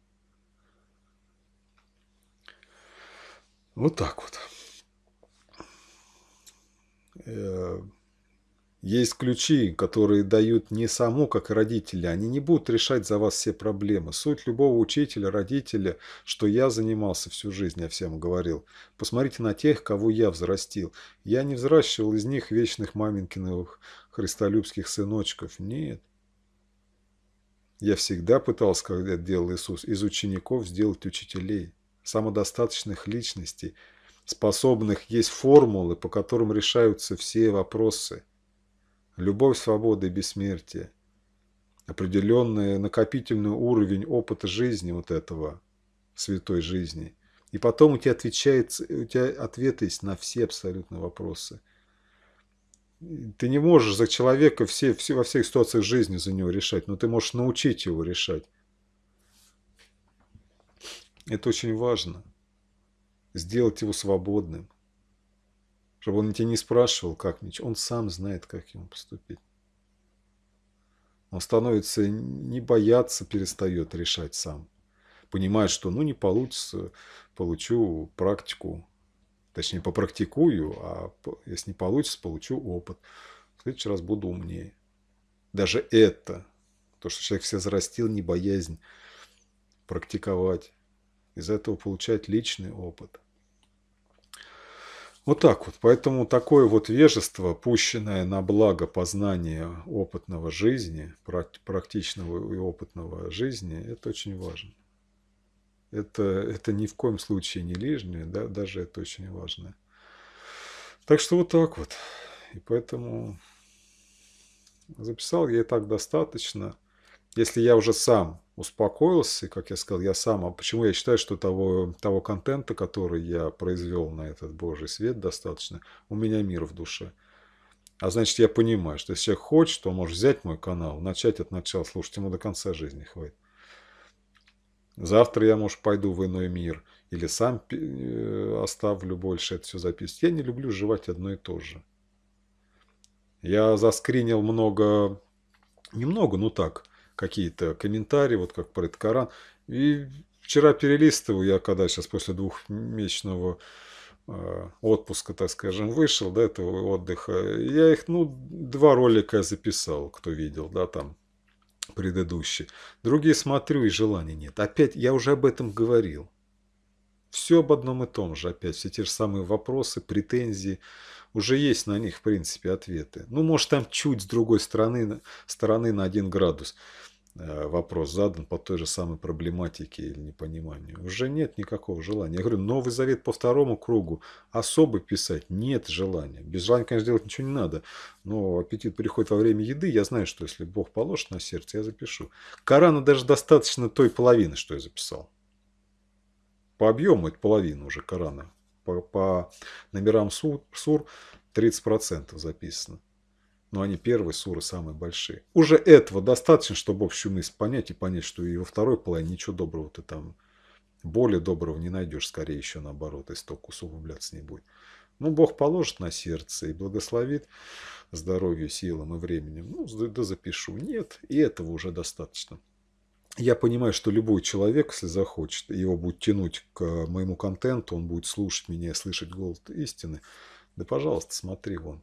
Speaker 1: Вот так вот. Э, есть ключи, которые дают не само, как родители. Они не будут решать за вас все проблемы. Суть любого учителя, родителя, что я занимался всю жизнь, я всем говорил. Посмотрите на тех, кого я взрастил. Я не взращивал из них вечных маменькиных христолюбских сыночков. Нет. Я всегда пытался, когда это делал Иисус, из учеников сделать учителей, самодостаточных личностей, способных есть формулы, по которым решаются все вопросы – любовь, свободы и бессмертие, определенный накопительный уровень опыта жизни вот этого, святой жизни. И потом у тебя, отвечает, у тебя ответы есть на все абсолютно вопросы. Ты не можешь за человека все, все, во всех ситуациях жизни за него решать, но ты можешь научить его решать. Это очень важно. Сделать его свободным. Чтобы он тебя не спрашивал, как мне. Он сам знает, как ему поступить. Он становится, не бояться перестает решать сам. Понимает, что ну не получится, получу практику. Точнее, попрактикую, а если не получится, получу опыт. В следующий раз буду умнее. Даже это, то, что человек все зарастил, не боязнь практиковать. Из этого получать личный опыт – вот так вот. Поэтому такое вот вежество, пущенное на благо познания опытного жизни, практичного и опытного жизни, это очень важно. Это, это ни в коем случае не лишнее, да, даже это очень важно. Так что вот так вот. И поэтому записал я и так достаточно. Если я уже сам успокоился, и, как я сказал, я сам... А почему я считаю, что того, того контента, который я произвел на этот Божий свет достаточно, у меня мир в душе. А значит, я понимаю, что если человек хочет, он может взять мой канал, начать от начала слушать, ему до конца жизни хватит. Завтра я, может, пойду в иной мир или сам э, оставлю больше это все записывать. Я не люблю жевать одно и то же. Я заскринил много, немного, ну так, какие-то комментарии, вот как про этот Коран. И вчера перелистывал я, когда сейчас после двухмесячного э, отпуска, так скажем, вышел, до этого отдыха, я их, ну, два ролика записал, кто видел, да, там, предыдущие. Другие смотрю, и желания нет. Опять, я уже об этом говорил. Все об одном и том же, опять все те же самые вопросы, претензии. Уже есть на них, в принципе, ответы. Ну, может, там чуть с другой стороны, стороны на один градус э, вопрос задан по той же самой проблематике или непониманию. Уже нет никакого желания. Я говорю, Новый Завет по второму кругу особо писать нет желания. Без желания, конечно, делать ничего не надо. Но аппетит приходит во время еды. Я знаю, что если Бог положит на сердце, я запишу. Корана даже достаточно той половины, что я записал по объему это половина уже Корана. По, по номерам сур, сур 30% записано. Но они первые суры самые большие. Уже этого достаточно, чтобы общую мысль понять и понять, что и во второй половине ничего доброго ты там более доброго не найдешь, скорее еще наоборот, и столько исток усугубляться не будет. Ну, Бог положит на сердце и благословит здоровью, силам и временем. Ну, да запишу. Нет, и этого уже достаточно я понимаю, что любой человек, если захочет, его будет тянуть к э, моему контенту, он будет слушать меня и слышать голос истины. Да, пожалуйста, смотри вон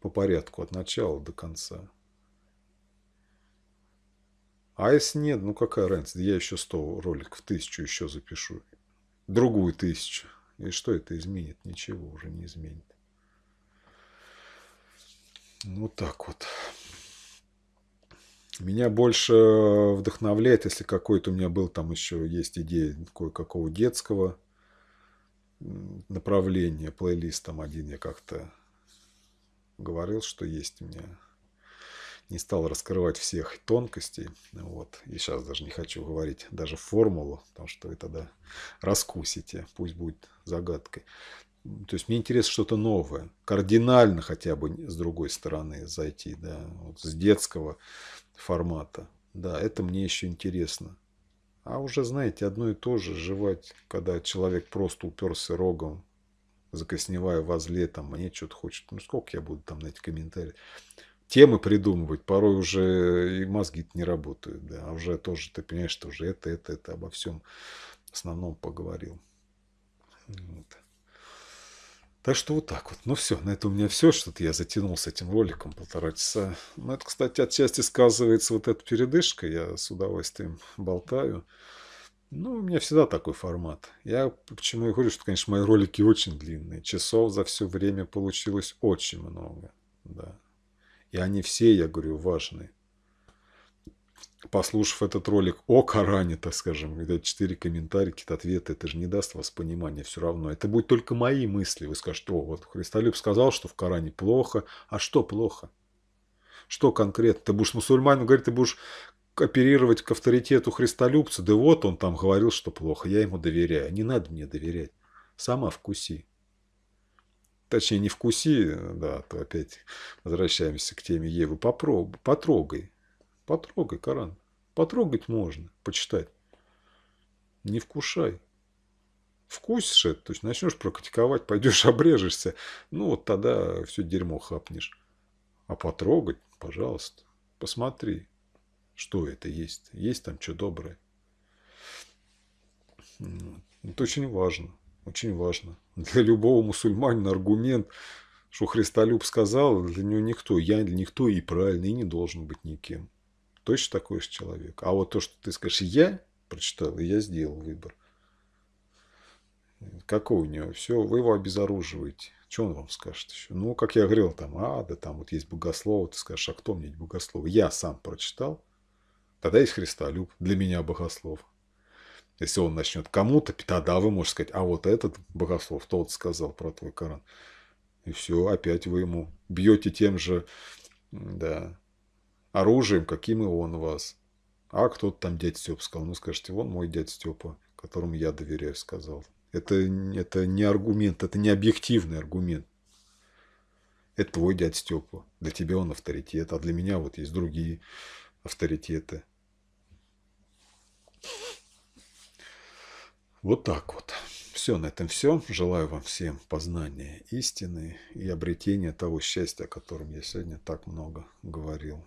Speaker 1: по порядку от начала до конца. А если нет, ну какая разница, я еще 100 роликов, тысячу еще запишу, другую тысячу. И что это изменит? Ничего уже не изменит. Ну, вот так вот. Меня больше э, вдохновляет, если какой-то у меня был там еще есть идея кое-какого детского направления, плейлистом один я как-то говорил, что есть у меня. Не стал раскрывать всех тонкостей. Вот. И сейчас даже не хочу говорить даже формулу, потому что вы тогда раскусите. Пусть будет загадкой. То есть мне интересно что-то новое, кардинально хотя бы с другой стороны зайти, да, вот с детского формата. Да, это мне еще интересно. А уже, знаете, одно и то же жевать, когда человек просто уперся рогом, закосневая возле, там, мне что-то хочет. Ну, сколько я буду там на эти комментарии? Темы придумывать, порой уже и мозги не работают, да, а уже тоже, ты понимаешь, что уже это, это, это, обо всем основном поговорил. Вот. Так что вот так вот. Ну все, на это у меня все. Что-то я затянул с этим роликом полтора часа. Но ну, это, кстати, отчасти сказывается вот эта передышка. Я с удовольствием болтаю. Ну, у меня всегда такой формат. Я почему и говорю, что, конечно, мои ролики очень длинные. Часов за все время получилось очень много. Да. И они все, я говорю, важные послушав этот ролик о Коране, так скажем, когда четыре комментария, какие-то ответы, это же не даст вас понимания все равно. Это будет только мои мысли. Вы скажете, о, вот Христолюб сказал, что в Коране плохо. А что плохо? Что конкретно? Ты будешь мусульманин, говорит, ты будешь оперировать к авторитету христолюбца. Да вот он там говорил, что плохо. Я ему доверяю. Не надо мне доверять. Сама вкуси. Точнее, не вкуси, да, то опять возвращаемся к теме Евы. Попробуй, потрогай. Потрогай Коран. Потрогать можно, почитать. Не вкушай. Вкусишь это, то есть начнешь практиковать, пойдешь обрежешься. Ну, вот тогда все дерьмо хапнешь. А потрогать, пожалуйста, посмотри, что это есть. Есть там что доброе. Это очень важно. Очень важно. Для любого мусульманина аргумент, что Христолюб сказал, для него никто. Я для никто и правильный и не должен быть никем точно такой же человек. А вот то, что ты скажешь, я прочитал, и я сделал выбор. Какой у него? Все, вы его обезоруживаете. Что он вам скажет еще? Ну, как я говорил, там, а, да там вот есть богословы, ты скажешь, а кто мне эти богословы? Я сам прочитал, тогда есть Христолюб, для меня богослов. Если он начнет кому-то, тогда вы можете сказать, а вот этот богослов, тот сказал про твой Коран. И все, опять вы ему бьете тем же, да, оружием, каким и он вас. А кто-то там дядь Степа сказал. Ну, скажите, вон мой дядь Степа, которому я доверяю, сказал. Это, это не аргумент, это не объективный аргумент. Это твой дядь Степа. Для тебя он авторитет, а для меня вот есть другие авторитеты. Вот так вот. Все, на этом все. Желаю вам всем познания истины и обретения того счастья, о котором я сегодня так много говорил.